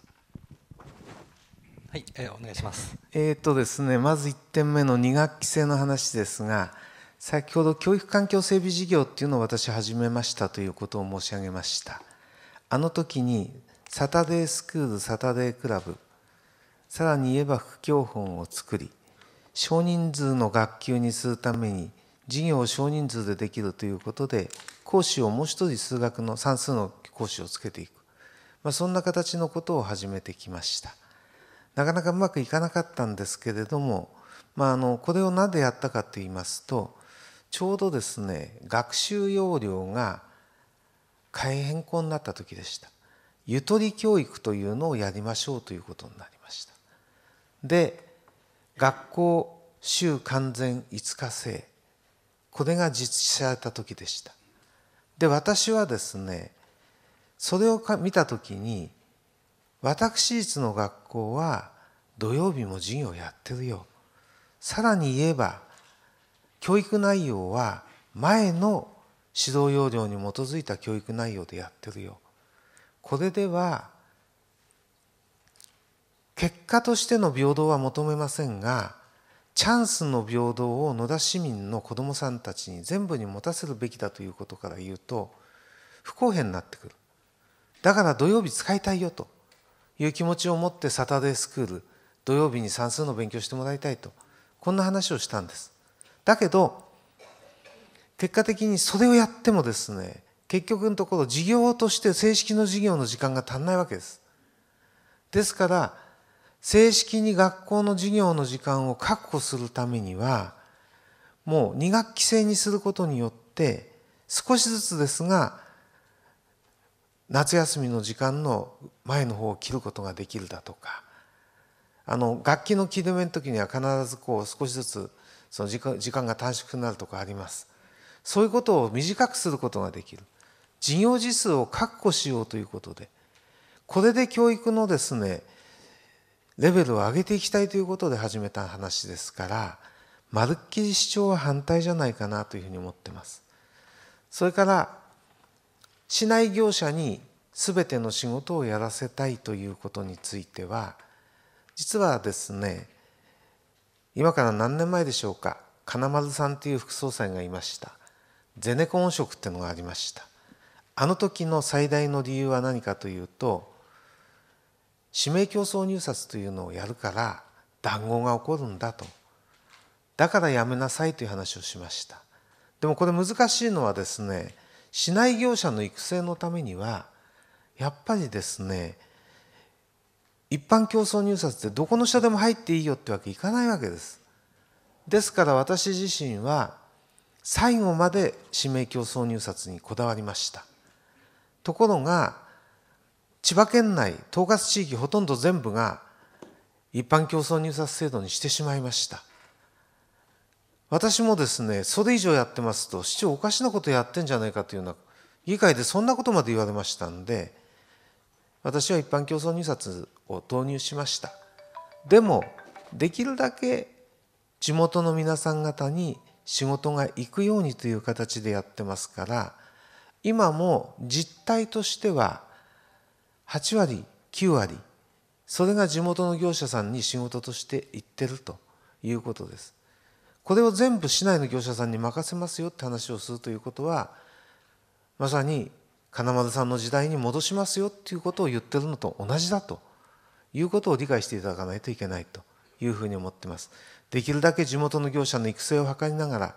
はい、えー、お願いします。えっ、とですね、まず1点目の2学期制の話ですが、先ほど教育環境整備事業っていうのを私始めましたということを申し上げました。あの時にサタデースクール、サタデークラブ、さらに言えば副教本を作り、少人数の学級にするために事業を少人数でできるということで講師をもう一人数学の算数の講師をつけていく、まあ、そんな形のことを始めてきましたなかなかうまくいかなかったんですけれども、まあ、あのこれを何でやったかと言いますとちょうどですね学習要領が改変更になった時でしたゆとり教育というのをやりましょうということになりましたで学校週完全5日制これが実施された時でしたで私はですねそれを見た時に私立の学校は土曜日も授業やってるよさらに言えば教育内容は前の指導要領に基づいた教育内容でやってるよこれでは結果としての平等は求めませんがチャンスの平等を野田市民の子どもさんたちに全部に持たせるべきだということから言うと不公平になってくるだから土曜日使いたいよという気持ちを持ってサタデースクール土曜日に算数の勉強してもらいたいとこんな話をしたんですだけど結果的にそれをやってもですね結局のところ事業として正式の事業の時間が足んないわけですですから正式に学校の授業の時間を確保するためにはもう2学期制にすることによって少しずつですが夏休みの時間の前の方を切ることができるだとかあの楽器の切り止めの時には必ずこう少しずつその時間時間が短縮になるとかありますそういうことを短くすることができる授業時数を確保しようということでこれで教育のですねレベルを上げていきたいということで始めた話ですからまるっきり主張は反対じゃないかなというふうに思ってます。それから市内業者に全ての仕事をやらせたいということについては実はですね今から何年前でしょうか金丸さんという副総裁がいましたゼネコン職っていうのがありましたあの時の最大の理由は何かというと指名競争入札というのをやるから談合が起こるんだとだからやめなさいという話をしましたでもこれ難しいのはですね市内業者の育成のためにはやっぱりですね一般競争入札ってどこの社でも入っていいよってわけいかないわけですですから私自身は最後まで指名競争入札にこだわりましたところが千葉県内統括地域ほとんど全部が一般競争入札制度にしてしまいました私もですねそれ以上やってますと市長おかしなことやってんじゃないかというような議会でそんなことまで言われましたんで私は一般競争入札を導入しましたでもできるだけ地元の皆さん方に仕事が行くようにという形でやってますから今も実態としては8割9割それが地元の業者さんに仕事として行ってるということです。これを全部市内の業者さんに任せますよって話をするということはまさに金丸さんの時代に戻しますよっていうことを言ってるのと同じだということを理解していただかないといけないというふうに思ってます。できるだけ地元の業者の育成を図りながら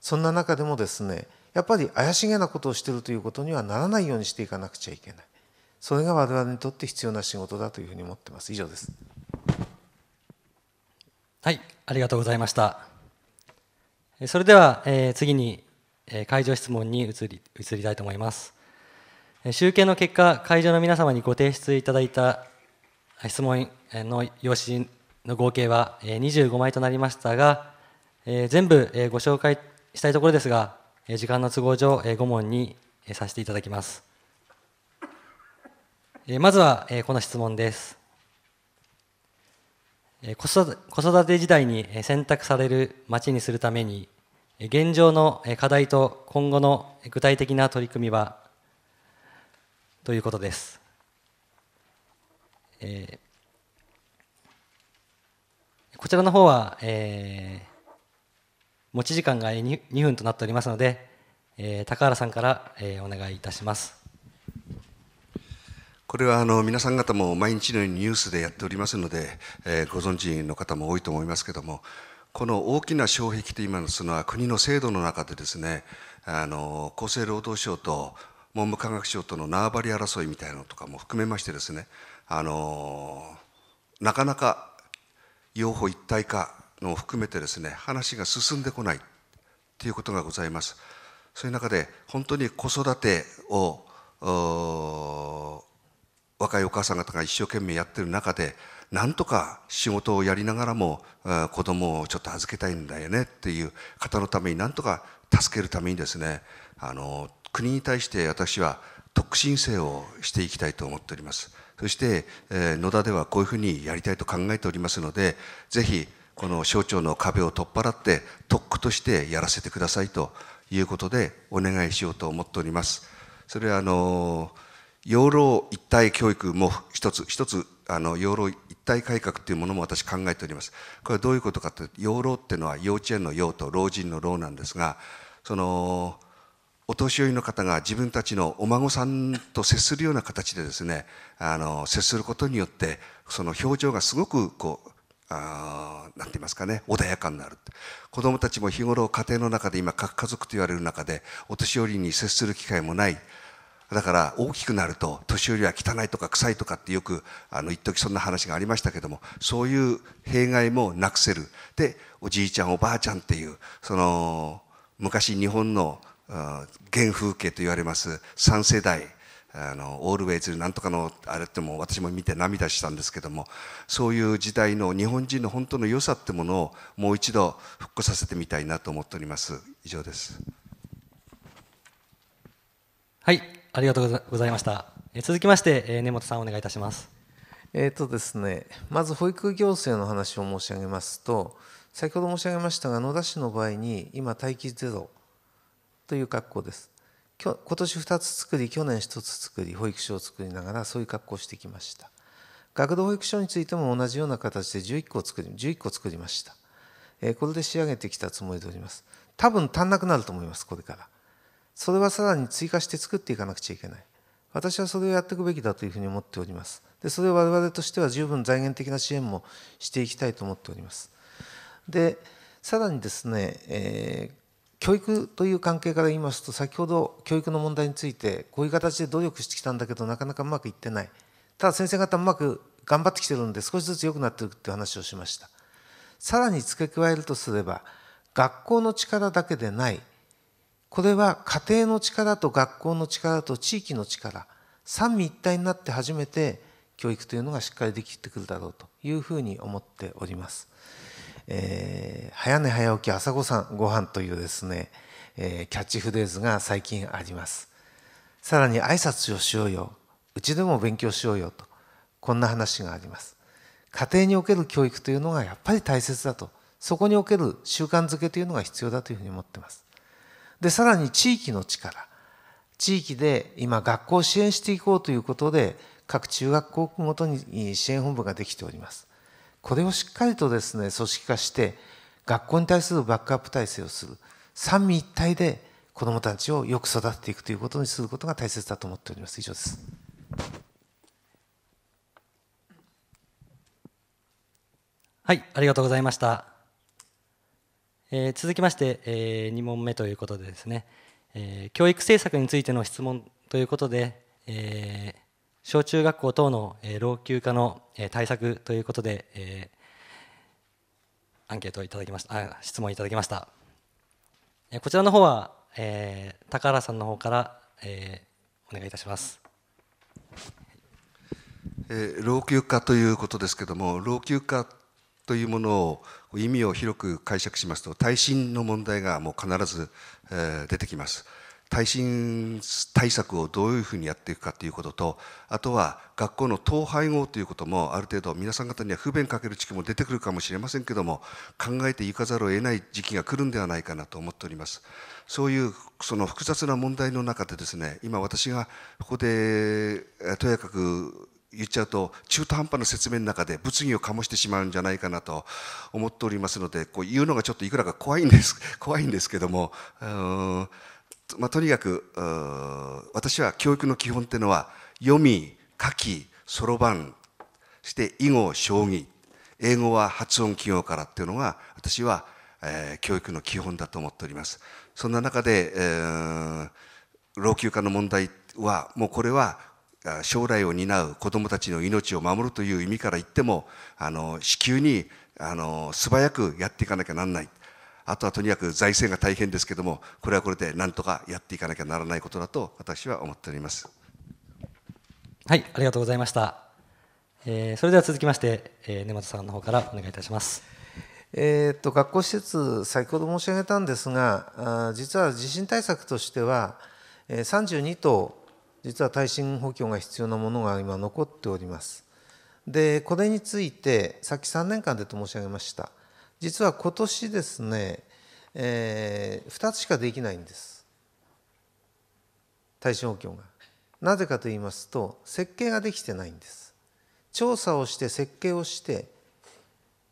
そんな中でもですねやっぱり怪しげなことをしてるということにはならないようにしていかなくちゃいけない。それが我々にとって必要な仕事だというふうに思ってます以上ですはいありがとうございましたそれでは、えー、次に、えー、会場質問に移り移りたいと思います集計の結果会場の皆様にご提出いただいた質問の用紙の合計は25枚となりましたが全部ご紹介したいところですが時間の都合上5問にさせていただきますえまずは、えこの質問です、え子育て時代に選択される町にするために現状の課題と今後の具体的な取り組みはということです、えー、こちらの方は、えー、持ち時間が 2, 2分となっておりますので、えー、高原さんから、えー、お願いいたしますこれはあの皆さん方も毎日のようにニュースでやっておりますので、えー、ご存知の方も多いと思いますけどもこの大きな障壁と今のすのは国の制度の中でですねあの厚生労働省と文部科学省との縄張り争いみたいなのとかも含めましてですねあのなかなか用法一体化のを含めてですね話が進んでこないということがございます。そういう中で本当に子育てを若いお母さん方が一生懸命やってる中でなんとか仕事をやりながらも子供をちょっと預けたいんだよねっていう方のためになんとか助けるためにですねあの国に対して私は特区申請をしていきたいと思っておりますそして、えー、野田ではこういうふうにやりたいと考えておりますのでぜひこの省庁の壁を取っ払って特区としてやらせてくださいということでお願いしようと思っておりますそれはあのー養老一体教育も一つ一つあの養老一体改革というものも私考えておりますこれはどういうことかというと養老っていうのは幼稚園の養と老人の老なんですがそのお年寄りの方が自分たちのお孫さんと接するような形でですねあの接することによってその表情がすごくこうんて言いますかね穏やかになる子どもたちも日頃家庭の中で今核家族と言われる中でお年寄りに接する機会もないだから大きくなると年寄りは汚いとか臭いとかってよくあの一時そんな話がありましたけどもそういう弊害もなくせるでおじいちゃんおばあちゃんっていうその昔日本の原風景と言われます3世代あのオールウェイズなんとかのあれっても私も見て涙したんですけどもそういう時代の日本人の本当の良さってものをもう一度復興させてみたいなと思っております以上ですはいありがとうございました。続きまして、根本さんお願いいたします。えーとですね、まず保育行政の話を申し上げますと、先ほど申し上げましたが、野田市の場合に今、待機ゼロという格好です。今年2つ作り、去年1つ作り、保育所を作りながら、そういう格好をしてきました。学童保育所についても同じような形で11個作り ,11 個作りました。えこれで仕上げてきたつもりでおります。多分足んなくなると思います、これから。それはさらに追加して作っていかなくちゃいけない。私はそれをやっていくべきだというふうに思っております。で、それを我々としては十分財源的な支援もしていきたいと思っております。で、さらにですね、えー、教育という関係から言いますと、先ほど教育の問題について、こういう形で努力してきたんだけど、なかなかうまくいってない。ただ先生方うまく頑張ってきてるんで、少しずつ良くなっているって話をしました。さらに付け加えるとすれば、学校の力だけでないこれは家庭の力と学校の力と地域の力三位一体になって初めて教育というのがしっかりできてくるだろうというふうに思っております。えー、早寝早起き朝ごさんご飯というですね、えー、キャッチフレーズが最近あります。さらに挨拶をしようようちでも勉強しようよとこんな話があります。家庭における教育というのがやっぱり大切だとそこにおける習慣づけというのが必要だというふうに思っています。で、さらに地域の力。地域で今学校を支援していこうということで、各中学校ごとに支援本部ができております。これをしっかりとですね、組織化して、学校に対するバックアップ体制をする。三位一体で子どもたちをよく育てていくということにすることが大切だと思っております。以上です。はい、ありがとうございました。えー、続きまして、えー、2問目ということでですね、えー、教育政策についての質問ということで、えー、小中学校等の、えー、老朽化の、えー、対策ということで、えー、アンケートをいただきましたあ質問いただきました、えー、こちらの方は、えー、高原さんの方から、えー、お願いいたします、えー、老朽化ということですけども老朽化というものを意味を広く解釈しますと耐震の問題がもう必ず、え出てきます。耐震対策をどういうふうにやっていくかということとあとは学校の統廃合ということもある程度皆さん方には不便かける地区も出てくるかもしれませんけども考えていかざるを得ない時期が来るんではないかなと思っておりますそういうその複雑な問題の中でですね今私がここでとやかく言っちゃうと中途半端な説明の中で物議を醸してしまうんじゃないかなと思っておりますのでこう言うのがちょっといくらか怖いんです 怖いんですけども、まあ、とにかく私は教育の基本っていうのは読み書きそろばんそして囲碁将棋英語は発音記号からっていうのが私は、えー、教育の基本だと思っております。そんな中で、えー、老朽化の問題はもうこれは将来を担う子どもたちの命を守るという意味から言ってもあの至急にあの素早くやっていかなきゃならないあとはとにかく財政が大変ですけどもこれはこれでなんとかやっていかなきゃならないことだと私は思っておりますはいありがとうございました、えー、それでは続きまして、えー、根本さんの方からお願いいたしますえっと学校施設先ほど申し上げたんですがあ実は地震対策としては32棟実は耐震補強が必要なものが今残っておりますでこれについてさっき3年間でと申し上げました実は今年ですね、えー、2つしかできないんです耐震補強がなぜかと言いますと設計ができてないんです調査をして設計をして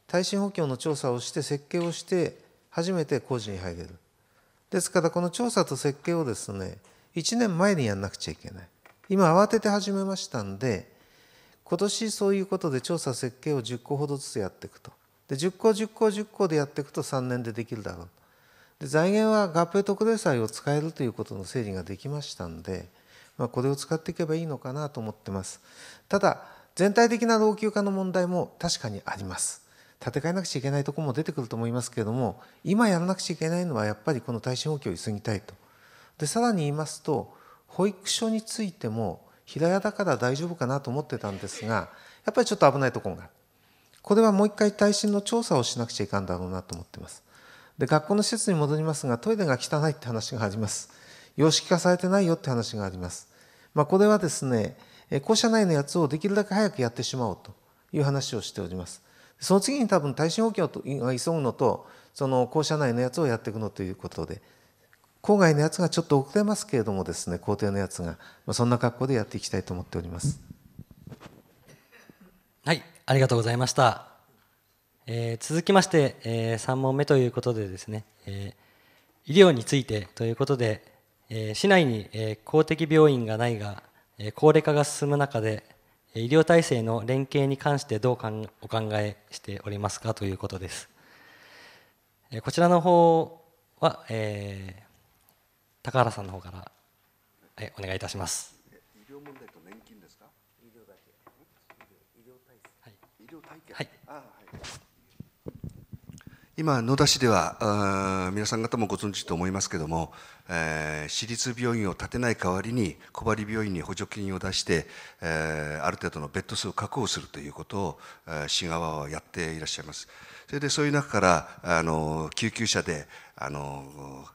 耐震補強の調査をして設計をして初めて工事に入れるですからこの調査と設計をですね1年前にやんなくちゃいけない。今慌てて始めましたんで、今年そういうことで調査設計を10個ほどずつやっていくと。で、10個10個10個でやっていくと3年でできるだろう。で財源は合併特例債を使えるということの整理ができましたんで、まあ、これを使っていけばいいのかなと思ってます。ただ、全体的な老朽化の問題も確かにあります。建て替えなくちゃいけないとこも出てくると思いますけれども、今やらなくちゃいけないのはやっぱりこの耐震補強を急ぎたいと。でさらに言いますと保育所についても平屋だから大丈夫かなと思ってたんですがやっぱりちょっと危ないところがあるこれはもう一回耐震の調査をしなくちゃいかんだろうなと思ってますで学校の施設に戻りますがトイレが汚いって話があります様式化されてないよって話があります、まあ、これはですね校舎内のやつをできるだけ早くやってしまおうという話をしておりますその次に多分耐震補強が急ぐのとその校舎内のやつをやっていくのということで郊外のやつがちょっと遅れますけれどもですね、校庭のやつが、まあ、そんな格好でやっていきたいと思っております。はい、ありがとうございました。えー、続きまして、えー、3問目ということでですね、えー、医療についてということで、えー、市内に、えー、公的病院がないが、えー、高齢化が進む中で、医療体制の連携に関してどうかんお考えしておりますかということです。えこちらの方は、えー、高原さんの方から、はい、お願いいたします。医療問題と年金ですか？医療だけ。医療体制。はい。医療体系。はい。あはい。今野田市ではあ皆さん方もご存知と思いますけれども、えー、私立病院を建てない代わりに小針病院に補助金を出して、えー、ある程度のベッド数を確保するということを、えー、市側はやっていらっしゃいます。それでそういう中からあの救急車であの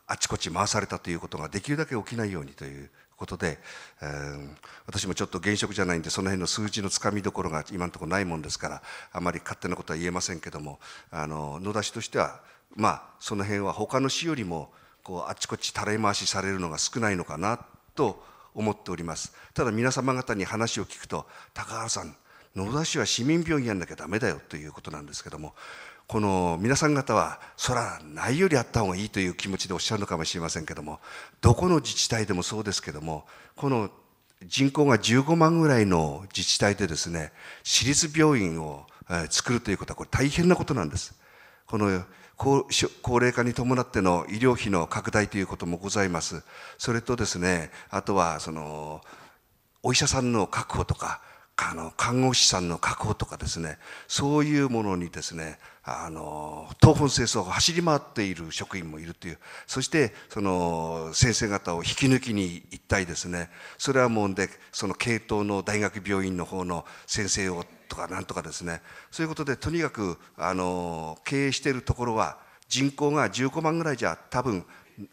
あちこち回されたということができるだけ起きないようにということで、えー、私もちょっと現職じゃないんでその辺の数字のつかみどころが今のところないもんですからあまり勝手なことは言えませんけどもあの野田氏としてはまあその辺は他の市よりもこうあちこち垂れ回しされるのが少ないのかなと思っておりますただ皆様方に話を聞くと高原さん野田市は市民病院やんなきゃだめだよということなんですけどもこの皆さん方はそらないよりあった方がいいという気持ちでおっしゃるのかもしれませんけどもどこの自治体でもそうですけどもこの人口が15万ぐらいの自治体でですね私立病院を作るということはこれ大変なことなんです。この高齢化に伴っての医療費の拡大ということもございます。それとですね、あとはそのお医者さんの確保とか、あの看護師さんの確保とかですね、そういうものにですね、あの東奔清掃を走り回っている職員もいるというそしてその先生方を引き抜きに行ったりですねそれはもうでその系統の大学病院の方の先生をとかなんとかですねそういうことでとにかくあの経営しているところは人口が15万ぐらいじゃ多分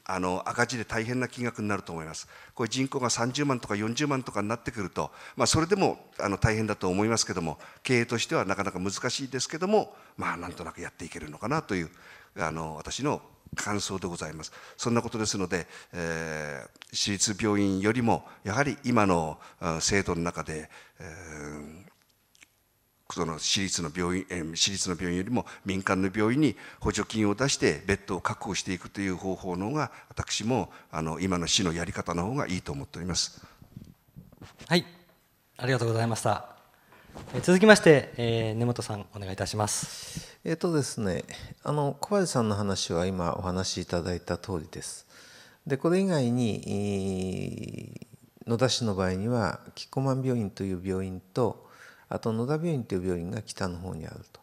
あの赤字で大変な金額になると思います。これ人口が30万とか40万とかになってくると、まあ、それでもあの大変だと思いますけども経営としてはなかなか難しいですけども、まあ、なんとなくやっていけるのかなというあの私の感想でございます。そんなことですので、えー、私立病院よりもやはり今の制度の中で、えーその私立の病院、私立の病院よりも民間の病院に補助金を出してベッドを確保していくという方法の方が私もあの今の市のやり方の方がいいと思っております。はい、ありがとうございました。続きまして、えー、根本さんお願いいたします。えっ、ー、とですね、あの小林さんの話は今お話しいただいた通りです。でこれ以外に、えー、野田市の場合にはキッコ病院という病院とあと野田病院という病院が北の方にあると、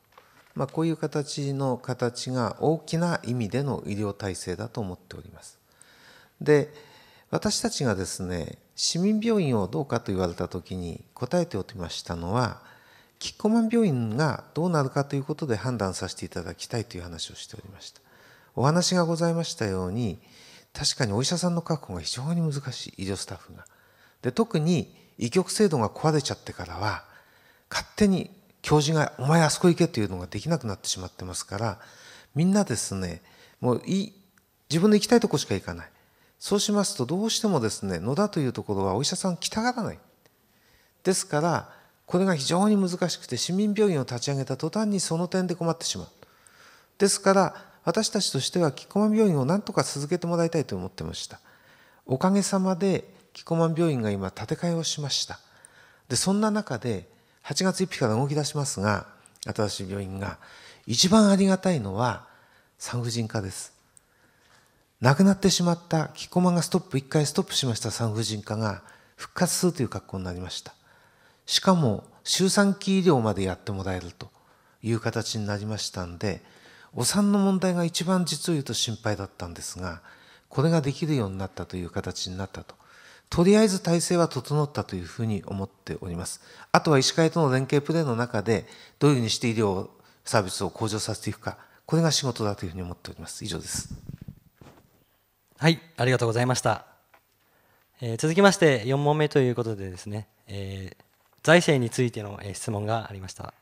まあ、こういう形の形が大きな意味での医療体制だと思っております。で私たちがですね市民病院をどうかと言われた時に答えておきましたのはキッコマン病院がどうなるかということで判断させていただきたいという話をしておりましたお話がございましたように確かにお医者さんの確保が非常に難しい医療スタッフがで特に医局制度が壊れちゃってからは勝手に教授が「お前あそこ行け」っていうのができなくなってしまってますからみんなですねもうい自分の行きたいとこしか行かないそうしますとどうしてもですね野田というところはお医者さん来たがらないですからこれが非常に難しくて市民病院を立ち上げた途端にその点で困ってしまうですから私たちとしてはキコ病院を何とか続けてもらいたいと思ってましたおかげさまでキコ病院が今建て替えをしましたでそんな中で8月1日から動き出しますが、新しい病院が、一番ありがたいのは産婦人科です。亡くなってしまったキッコマがストップ、一回ストップしました産婦人科が復活するという格好になりました。しかも、周産期医療までやってもらえるという形になりましたんで、お産の問題が一番実を言うと心配だったんですが、これができるようになったという形になったと。とりあえず体制は整ったというふうに思っております。あとは医師会との連携プレーの中で、どういうふうにして医療サービスを向上させていくか、これが仕事だというふうに思っております。以上です。はい、ありがとうございました。えー、続きまして4問目ということでですね、えー、財政についての、え質問がありました。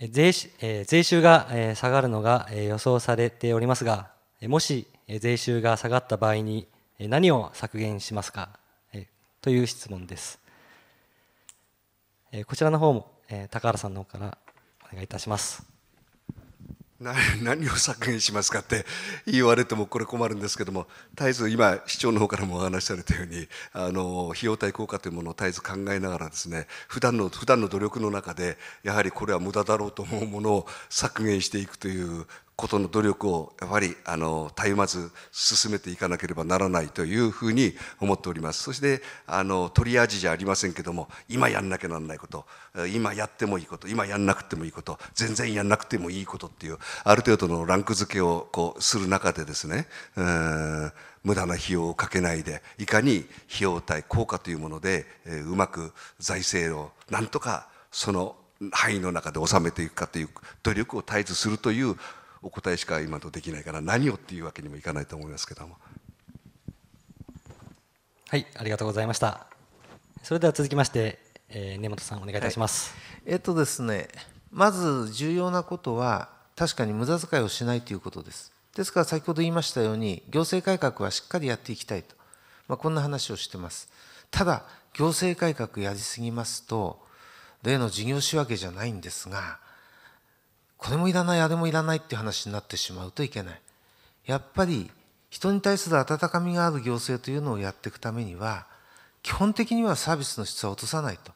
税えー、税収が、え下がるのが、え予想されておりますが、もし、え税収が下がった場合に、何を削減しますかという質問ですこちらの方も高原さんの方からお願いいたします 何を削減しますかって 言われてもこれ困るんですけども絶えず今市長の方からもお話しされたようにあの費用対効果というものを絶えず考えながらですね普段の普段の努力の中でやはりこれは無駄だろうと思うものを削減していくということの努力をやはりあの絶え間ず進めていかなければならないというふうに思っておりますそしてあのアージじゃありませんけども今やんなきゃなんないこと今やってもいいこと今やんなくてもいいこと全然やんなくてもいいことっていうある程度のランク付けをこうする中でですね無駄な費用をかけないでいかに費用対効果というもので、うまく財政をなんとかその範囲の中で収めていくかという努力を絶えずするというお答えしか今とできないから何をっていうわけにもいかないと思いますけどもはいありがとうございましたそれでは続きまして、えー、根本さんお願いいたします、はい、えっとですねまず重要なことは確かに無駄遣いをしないということですですから先ほど言いましたように行政改革はしっかりやっていきたいと、まあ、こんな話をしてますただ行政改革やりすぎますと例の事業仕分けじゃないんですがこれもいらないあれもいらないっていう話になってしまうといけないやっぱり人に対する温かみがある行政というのをやっていくためには基本的にはサービスの質は落とさないと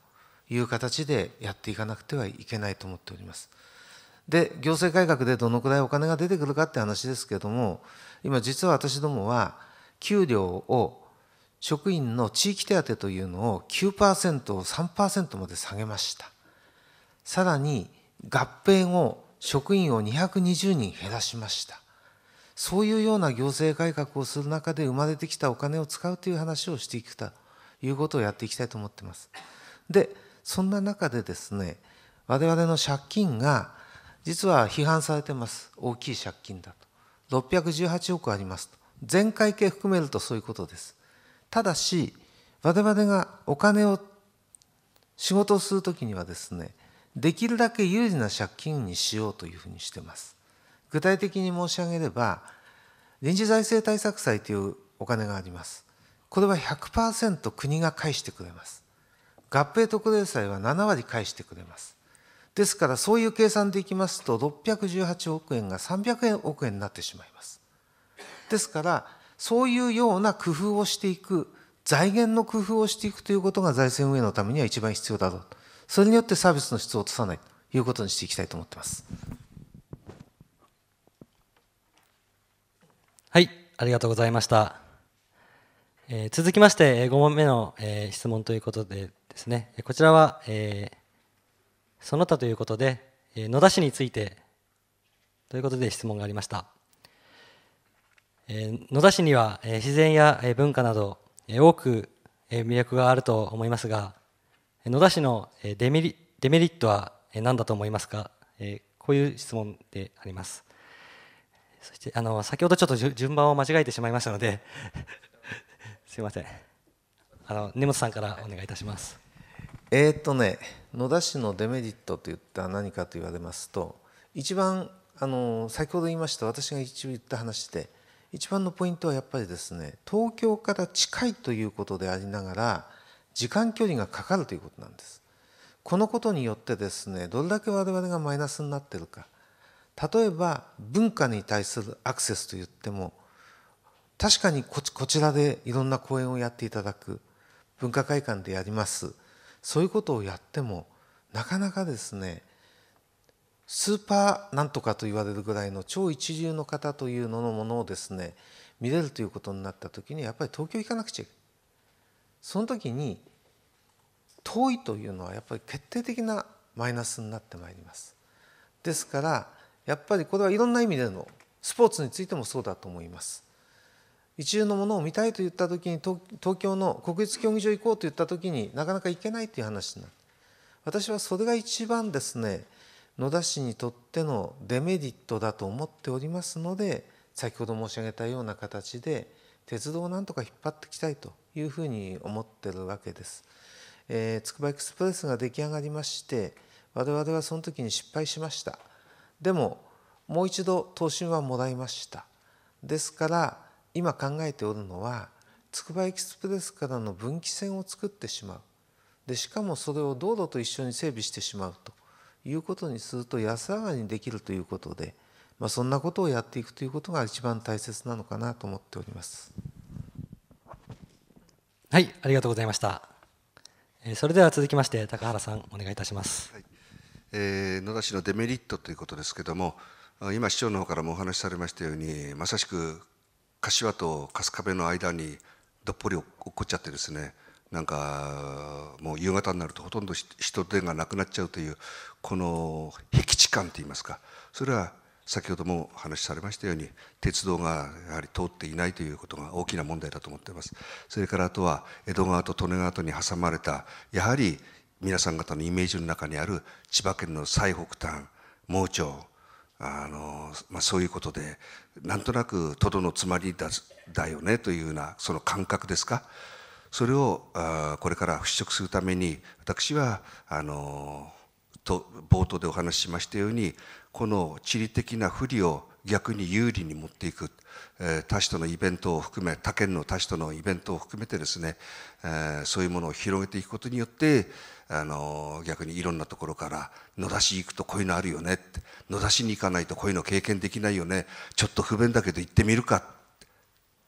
いう形でやっていかなくてはいけないと思っております。で行政改革でどのくらいお金が出てくるかって話ですけども今実は私どもは給料を職員の地域手当というのを9%を3%まで下げましたさらに合併後職員を220人減らしましたそういうような行政改革をする中で生まれてきたお金を使うという話をしていくということをやっていきたいと思ってますでそんな中でですね我々の借金が実は批判されてます大きい借金だと618億ありますと全会計含めるとそういうことですただし我々がお金を仕事をするときにはですねできるだけ有利な借金にしようというふうにしてます。具体的に申し上げれば臨時財政対策債というお金があります。これは100%国が返してくれます。合併特例債は7割返してくれます。ですからそういう計算でいきますと618億円が300億円になってしまいます。ですからそういうような工夫をしていく財源の工夫をしていくということが財政運営のためには一番必要だろうと。それによってサービスの質を落とさないということにしていきたいと思ってます。はい、ありがとうございました。えー、続きまして、5問目の、えー、質問ということでですね、こちらは、えー、その他ということで、えー、野田市についてということで質問がありました。えー、野田市には、えー、自然や、えー、文化など、えー、多く、えー、魅力があると思いますが、野田市のデメリデメリットは何だと思いますか、えこういう質問であります。そしてあの先ほどちょっと順番を間違えてしまいましたので すみませんあの根本さんからお願いいたします。えー、っとね野田市のデメリットといった何かと言われますと一番あの先ほど言いました私が一応言った話で一番のポイントはやっぱりですね東京から近いということでありながら時間距離がかかるということなんです。このことによってですねどれだけ我々がマイナスになってるか例えば文化に対するアクセスといっても確かにこちらでいろんな講演をやっていただく文化会館でやりますそういうことをやってもなかなかですねスーパーなんとかと言われるぐらいの超一流の方というののものをですね見れるということになった時にやっぱり東京行かなくちゃいけない。その時に遠いというのはやっぱり決定的なマイナスになってまいります。ですからやっぱりこれはいろんな意味でのスポーツについてもそうだと思います。一流のものを見たいと言った時に東京の国立競技場行こうと言った時になかなか行けないという話になる私はそれが一番ですね野田氏にとってのデメリットだと思っておりますので先ほど申し上げたような形で鉄道をなんとか引っ張ってきたいというふうに思ってるわけです。えつくばエクスプレスが出来上がりまして我々はその時に失敗しました。でももう一度答申はもらいました。ですから今考えておるのはつくばエクスプレスからの分岐線を作ってしまう。でしかもそれを道路と一緒に整備してしまうということにすると安上がりにできるということでまあ、そんなことをやっていくということが一番大切なのかなと思っております。はい、ありがとうございました。えそれでは続きまして高原さんお願いいたします。はい、えー、野田市のデメリットということですけれども、今市長の方からもお話しされましたように、まさしく柏と春日部の間にどっぽり落っこっちゃってですね。なんかもう夕方になるとほとんど人手がなくなっちゃうというこの僻地感といいますかそれは先ほどもお話しされましたように鉄道がやはり通っていないということが大きな問題だと思っていますそれからあとは江戸川と利根川とに挟まれたやはり皆さん方のイメージの中にある千葉県の最北端盲腸あの、まあ、そういうことでなんとなくとどのつまりだだよねというようなその感覚ですかそれをあこれから払拭するために私はあのと冒頭でお話ししましたようにこの地理的な不利を逆に有利に持っていく、えー、他市とのイベントを含め他県の他市とのイベントを含めてですね、えー、そういうものを広げていくことによってあの逆にいろんなところから野田市行くとこういうのあるよねって野田市に行かないとこういうの経験できないよねちょっと不便だけど行ってみるかっ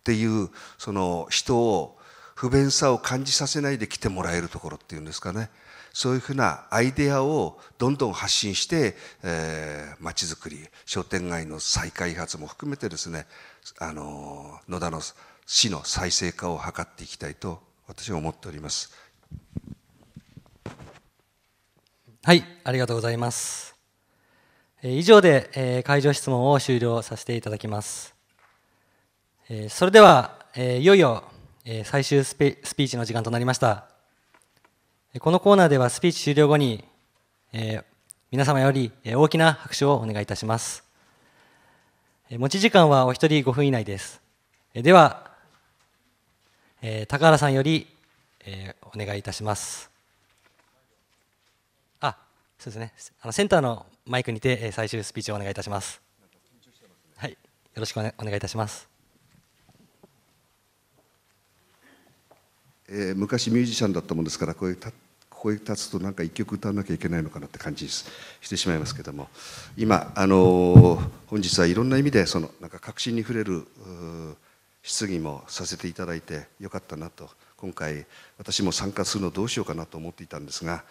ていうその人を不便さを感じさせないで来てもらえるところっていうんですかね。そういうふうなアイデアをどんどん発信して、えー、街づくり、商店街の再開発も含めてですね、あの、野田の市の再生化を図っていきたいと私は思っております。はい、ありがとうございます。えー、以上で、えー、会場質問を終了させていただきます。えー、それでは、えー、いよいよ、えー、最終ススピーチの時間となりました。このコーナーではスピーチ終了後に、えー、皆様より大きな拍手をお願いいたします。持ち時間はお一人5分以内です。では、えー、高原さんより、えー、お願いいたします。あ、そうですね。あのセンターのマイクにて、え最終スピーチをお願いいたします。はい、よろしくお,、ね、お願いいたします。えー、昔ミュージシャンだったもんですからこういう立ってここに立つとなんか一曲歌わなきゃいけないのかなって感じしてしまいますけども今あの本日はいろんな意味でそのなんか確信に触れる質疑もさせていただいてよかったなと今回私も参加するのどうしようかなと思っていたんですが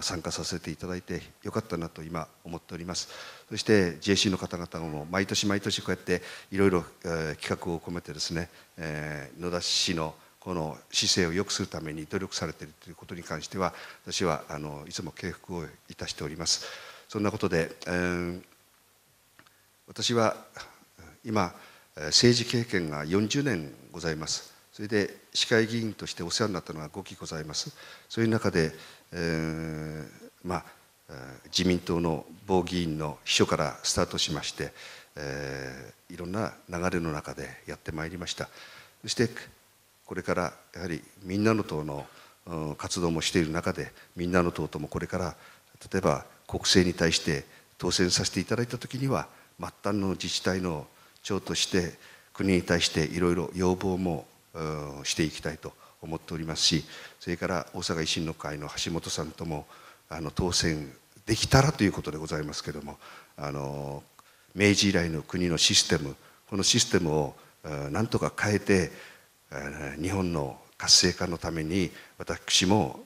参加させていただいてよかったなと今思っておりますそして JC の方々も毎年毎年こうやっていろいろ企画を込めてですね野田市のこの姿勢を良くするために努力されているということに関しては私はあのいつも敬服をいたしておりますそんなことで、えー、私は今政治経験が40年ございますそれで市会議員としてお世話になったのは5期ございますそういう中で、えー、まあ自民党の某議員の秘書からスタートしまして、えー、いろんな流れの中でやってまいりましたそしてこれからやはりみんなの党の活動もしている中でみんなの党ともこれから例えば国政に対して当選させていただいた時には末端の自治体の長として国に対していろいろ要望もしていきたいと思っておりますしそれから大阪維新の会の橋本さんともあの当選できたらということでございますけどもあの明治以来の国のシステムこのシステムをなんとか変えて日本の活性化のために私も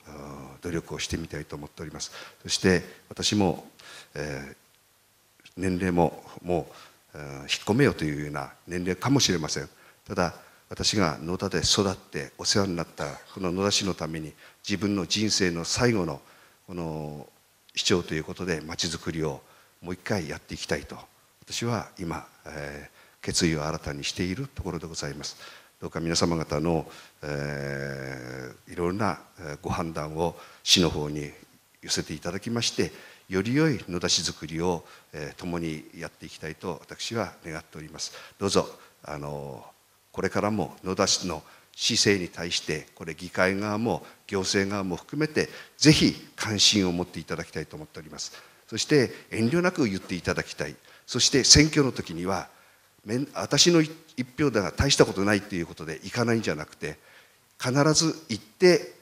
努力をしてみたいと思っておりますそして私も、えー、年齢ももう、えー、引っ込めようというような年齢かもしれませんただ私が野田で育ってお世話になったこの野田市のために自分の人生の最後のこの市長ということでまちづくりをもう一回やっていきたいと私は今、えー、決意を新たにしているところでございます。どうか皆様方の、えー、いろんなご判断を市の方に寄せていただきましてより良い野田市づくりを、えー、共にやっていきたいと私は願っておりますどうぞあのこれからも野田市の市政に対してこれ議会側も行政側も含めてぜひ関心を持っていただきたいと思っておりますそして遠慮なく言っていただきたいそして選挙の時には私の一票では大したことないっていうことで行かないんじゃなくて必ず行って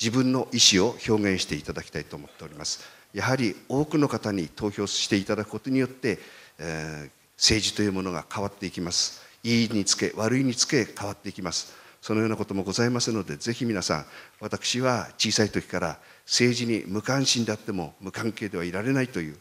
自分の意思を表現していただきたいと思っておりますやはり多くの方に投票していただくことによって、えー、政治というものが変わっていきますいいにつけ悪いにつけ変わっていきますそのようなこともございますのでぜひ皆さん私は小さい時から政治に無関心であっても無関係ではいられないという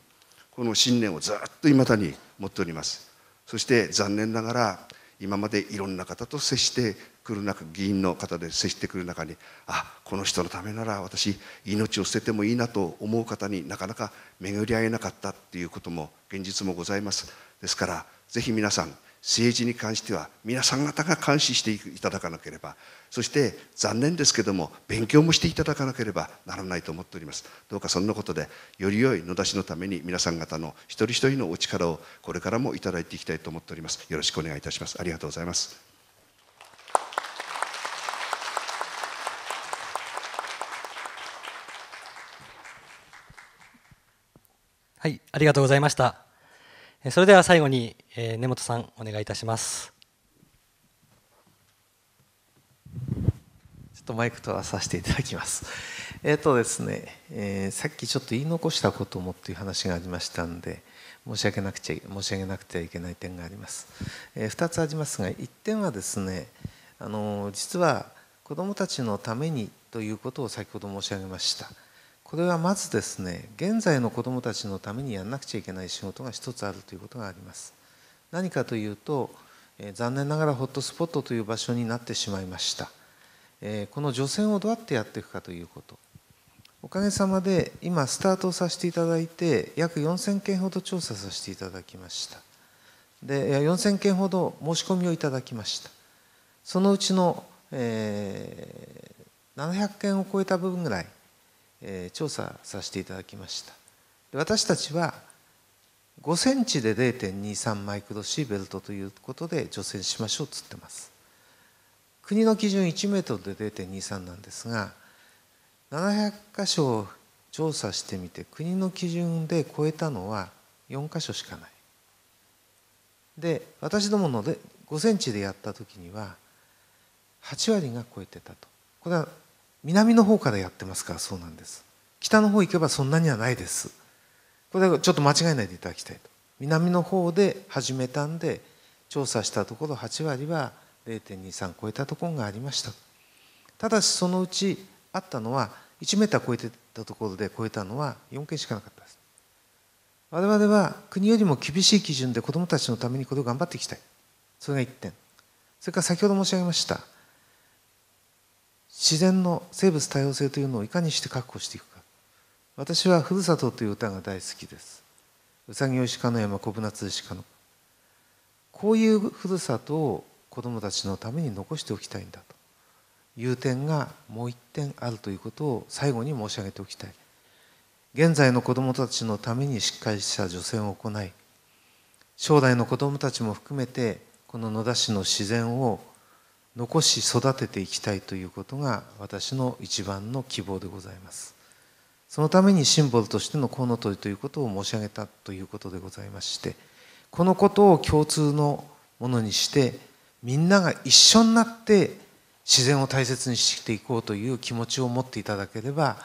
この信念をずっといまだに持っておりますそして残念ながら今までいろんな方と接してくる中議員の方で接してくる中にあこの人のためなら私命を捨ててもいいなと思う方になかなか巡り合えなかったっていうことも現実もございますですからぜひ皆さん政治に関しては皆さん方が監視していただかなければそして残念ですけども勉強もしていただかなければならないと思っておりますどうかそんなことでより良い野田市のために皆さん方の一人一人のお力をこれからもいただいていきたいと思っておりますよろしくお願いいたしますありがとうございますはいありがとうございましたそれでは最後にえー、根本さんお願いいたしますちょっとマイク取らさせていただきますえっ、ー、とですね、えー、さっきちょっと言い残したこともという話がありましたんで申し訳なくちゃ申し上げなくてはいけない点があります、えー、2つありますが1点はですねあの実は子どもたちのためにということを先ほど申し上げましたこれはまずですね現在の子どもたちのためにやんなくちゃいけない仕事が一つあるということがあります何かというと、え残念ながらホットスポットという場所になってしまいました、えこの除染をどうやってやっていくかということおかげさまで今スタートさせていただいて約4000件ほど調査させていただきましたで4000件ほど申し込みをいただきましたそのうちの、えー、700件を超えた部分ぐらい、えー、調査させていただきました私たちは5センチで0.23マイクロシーベルトということで除染しましょうっつってます国の基準1メートルで0.23なんですが700箇所調査してみて国の基準で超えたのは4箇所しかないで私どもので5センチでやった時には8割が超えてたとこれは南の方からやってますからそうなんです北の方行けばそんなにはないですこれちょっと間違えないでいただきたいと南の方で始めたんで調査したところ8割は0.23超えたところがありましたただしそのうちあったのは1メーター超えてたところで超えたのは4件しかなかったです我々は国よりも厳しい基準で子どもたちのためにこれを頑張っていきたいそれが1点それから先ほど申し上げました自然の生物多様性というのをいかにして確保していくか私は「ふるさと」という歌が大好きですうさぎ牛鹿の山小舟津鹿のこういうふるさとを子どもたちのために残しておきたいんだという点がもう一点あるということを最後に申し上げておきたい現在の子どもたちのためにしっかりした除染を行い将来の子どもたちも含めてこの野田市の自然を残し育てていきたいということが私の一番の希望でございます。そのためにシンボルとしてのコウノトリということを申し上げたということでございましてこのことを共通のものにしてみんなが一緒になって自然を大切にしていこうという気持ちを持っていただければ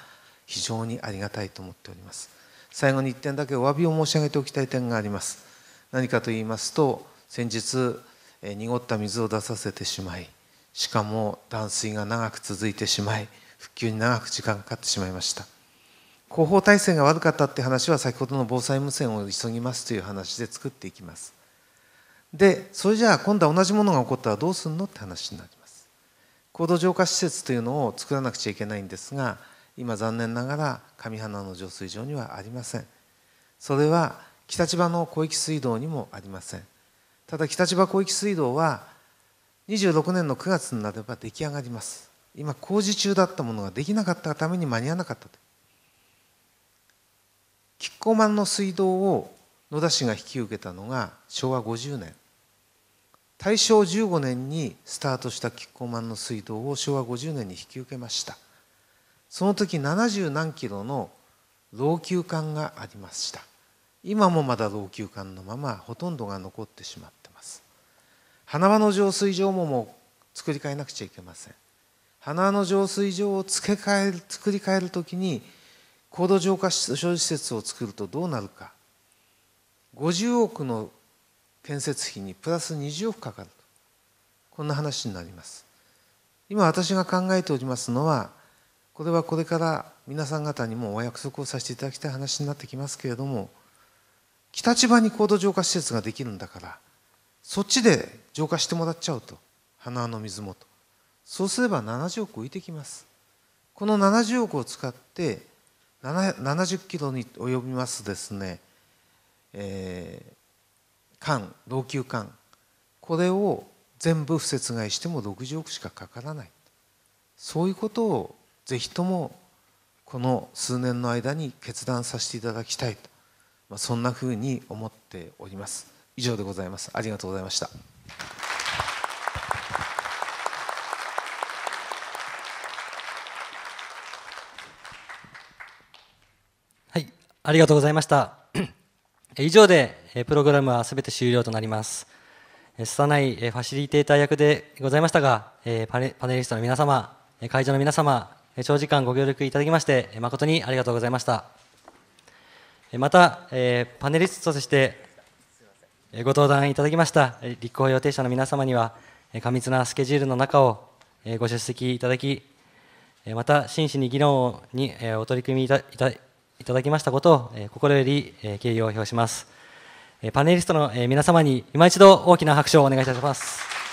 非常にありがたいと思っております最後に一点だけお詫びを申し上げておきたい点があります何かと言いますと先日濁った水を出させてしまいしかも断水が長く続いてしまい復旧に長く時間がかかってしまいました広報体制が悪かったって話は先ほどの防災無線を急ぎますという話で作っていきますでそれじゃあ今度は同じものが起こったらどうするのって話になります高度浄化施設というのを作らなくちゃいけないんですが今残念ながら上花の浄水場にはありませんそれは北千葉の広域水道にもありませんただ北千葉広域水道は26年の9月になれば出来上がります今工事中だったものができなかったために間に合わなかったとキッコーマンの水道を野田氏が引き受けたのが昭和50年大正15年にスタートしたキッコーマンの水道を昭和50年に引き受けましたその時70何キロの老朽管がありました今もまだ老朽管のままほとんどが残ってしまってます花輪の浄水場ももう作り変えなくちゃいけません花輪の浄水場を付け替える作り変える時に高度浄化施設を作るとどうなるか50億の建設費にプラス20億かかるこんな話になります今私が考えておりますのはこれはこれから皆さん方にもお約束をさせていただきたい話になってきますけれども北千葉に高度浄化施設ができるんだからそっちで浄化してもらっちゃうと花の水もとそうすれば70億浮いてきますこの70億を使って70キロに及びますですね、えー、艦老朽艦これを全部不設外しても60億しかかからないそういうことをぜひともこの数年の間に決断させていただきたいと、まあ、そんなふうに思っております以上でございますありがとうございましたありがとうございました。以上でプログラムはすべて終了となります。拙いファシリテーター役でございましたが、パネリストの皆様、会場の皆様、長時間ご協力いただきまして、誠にありがとうございました。また、パネリストとしてご登壇いただきました立候補予定者の皆様には、過密なスケジュールの中をご出席いただき、また真摯に議論にお取り組みいただき、いただきましたことを、え心より、え敬意を表します、えパネリストの、え皆様に今一度大きな拍手をお願いいたします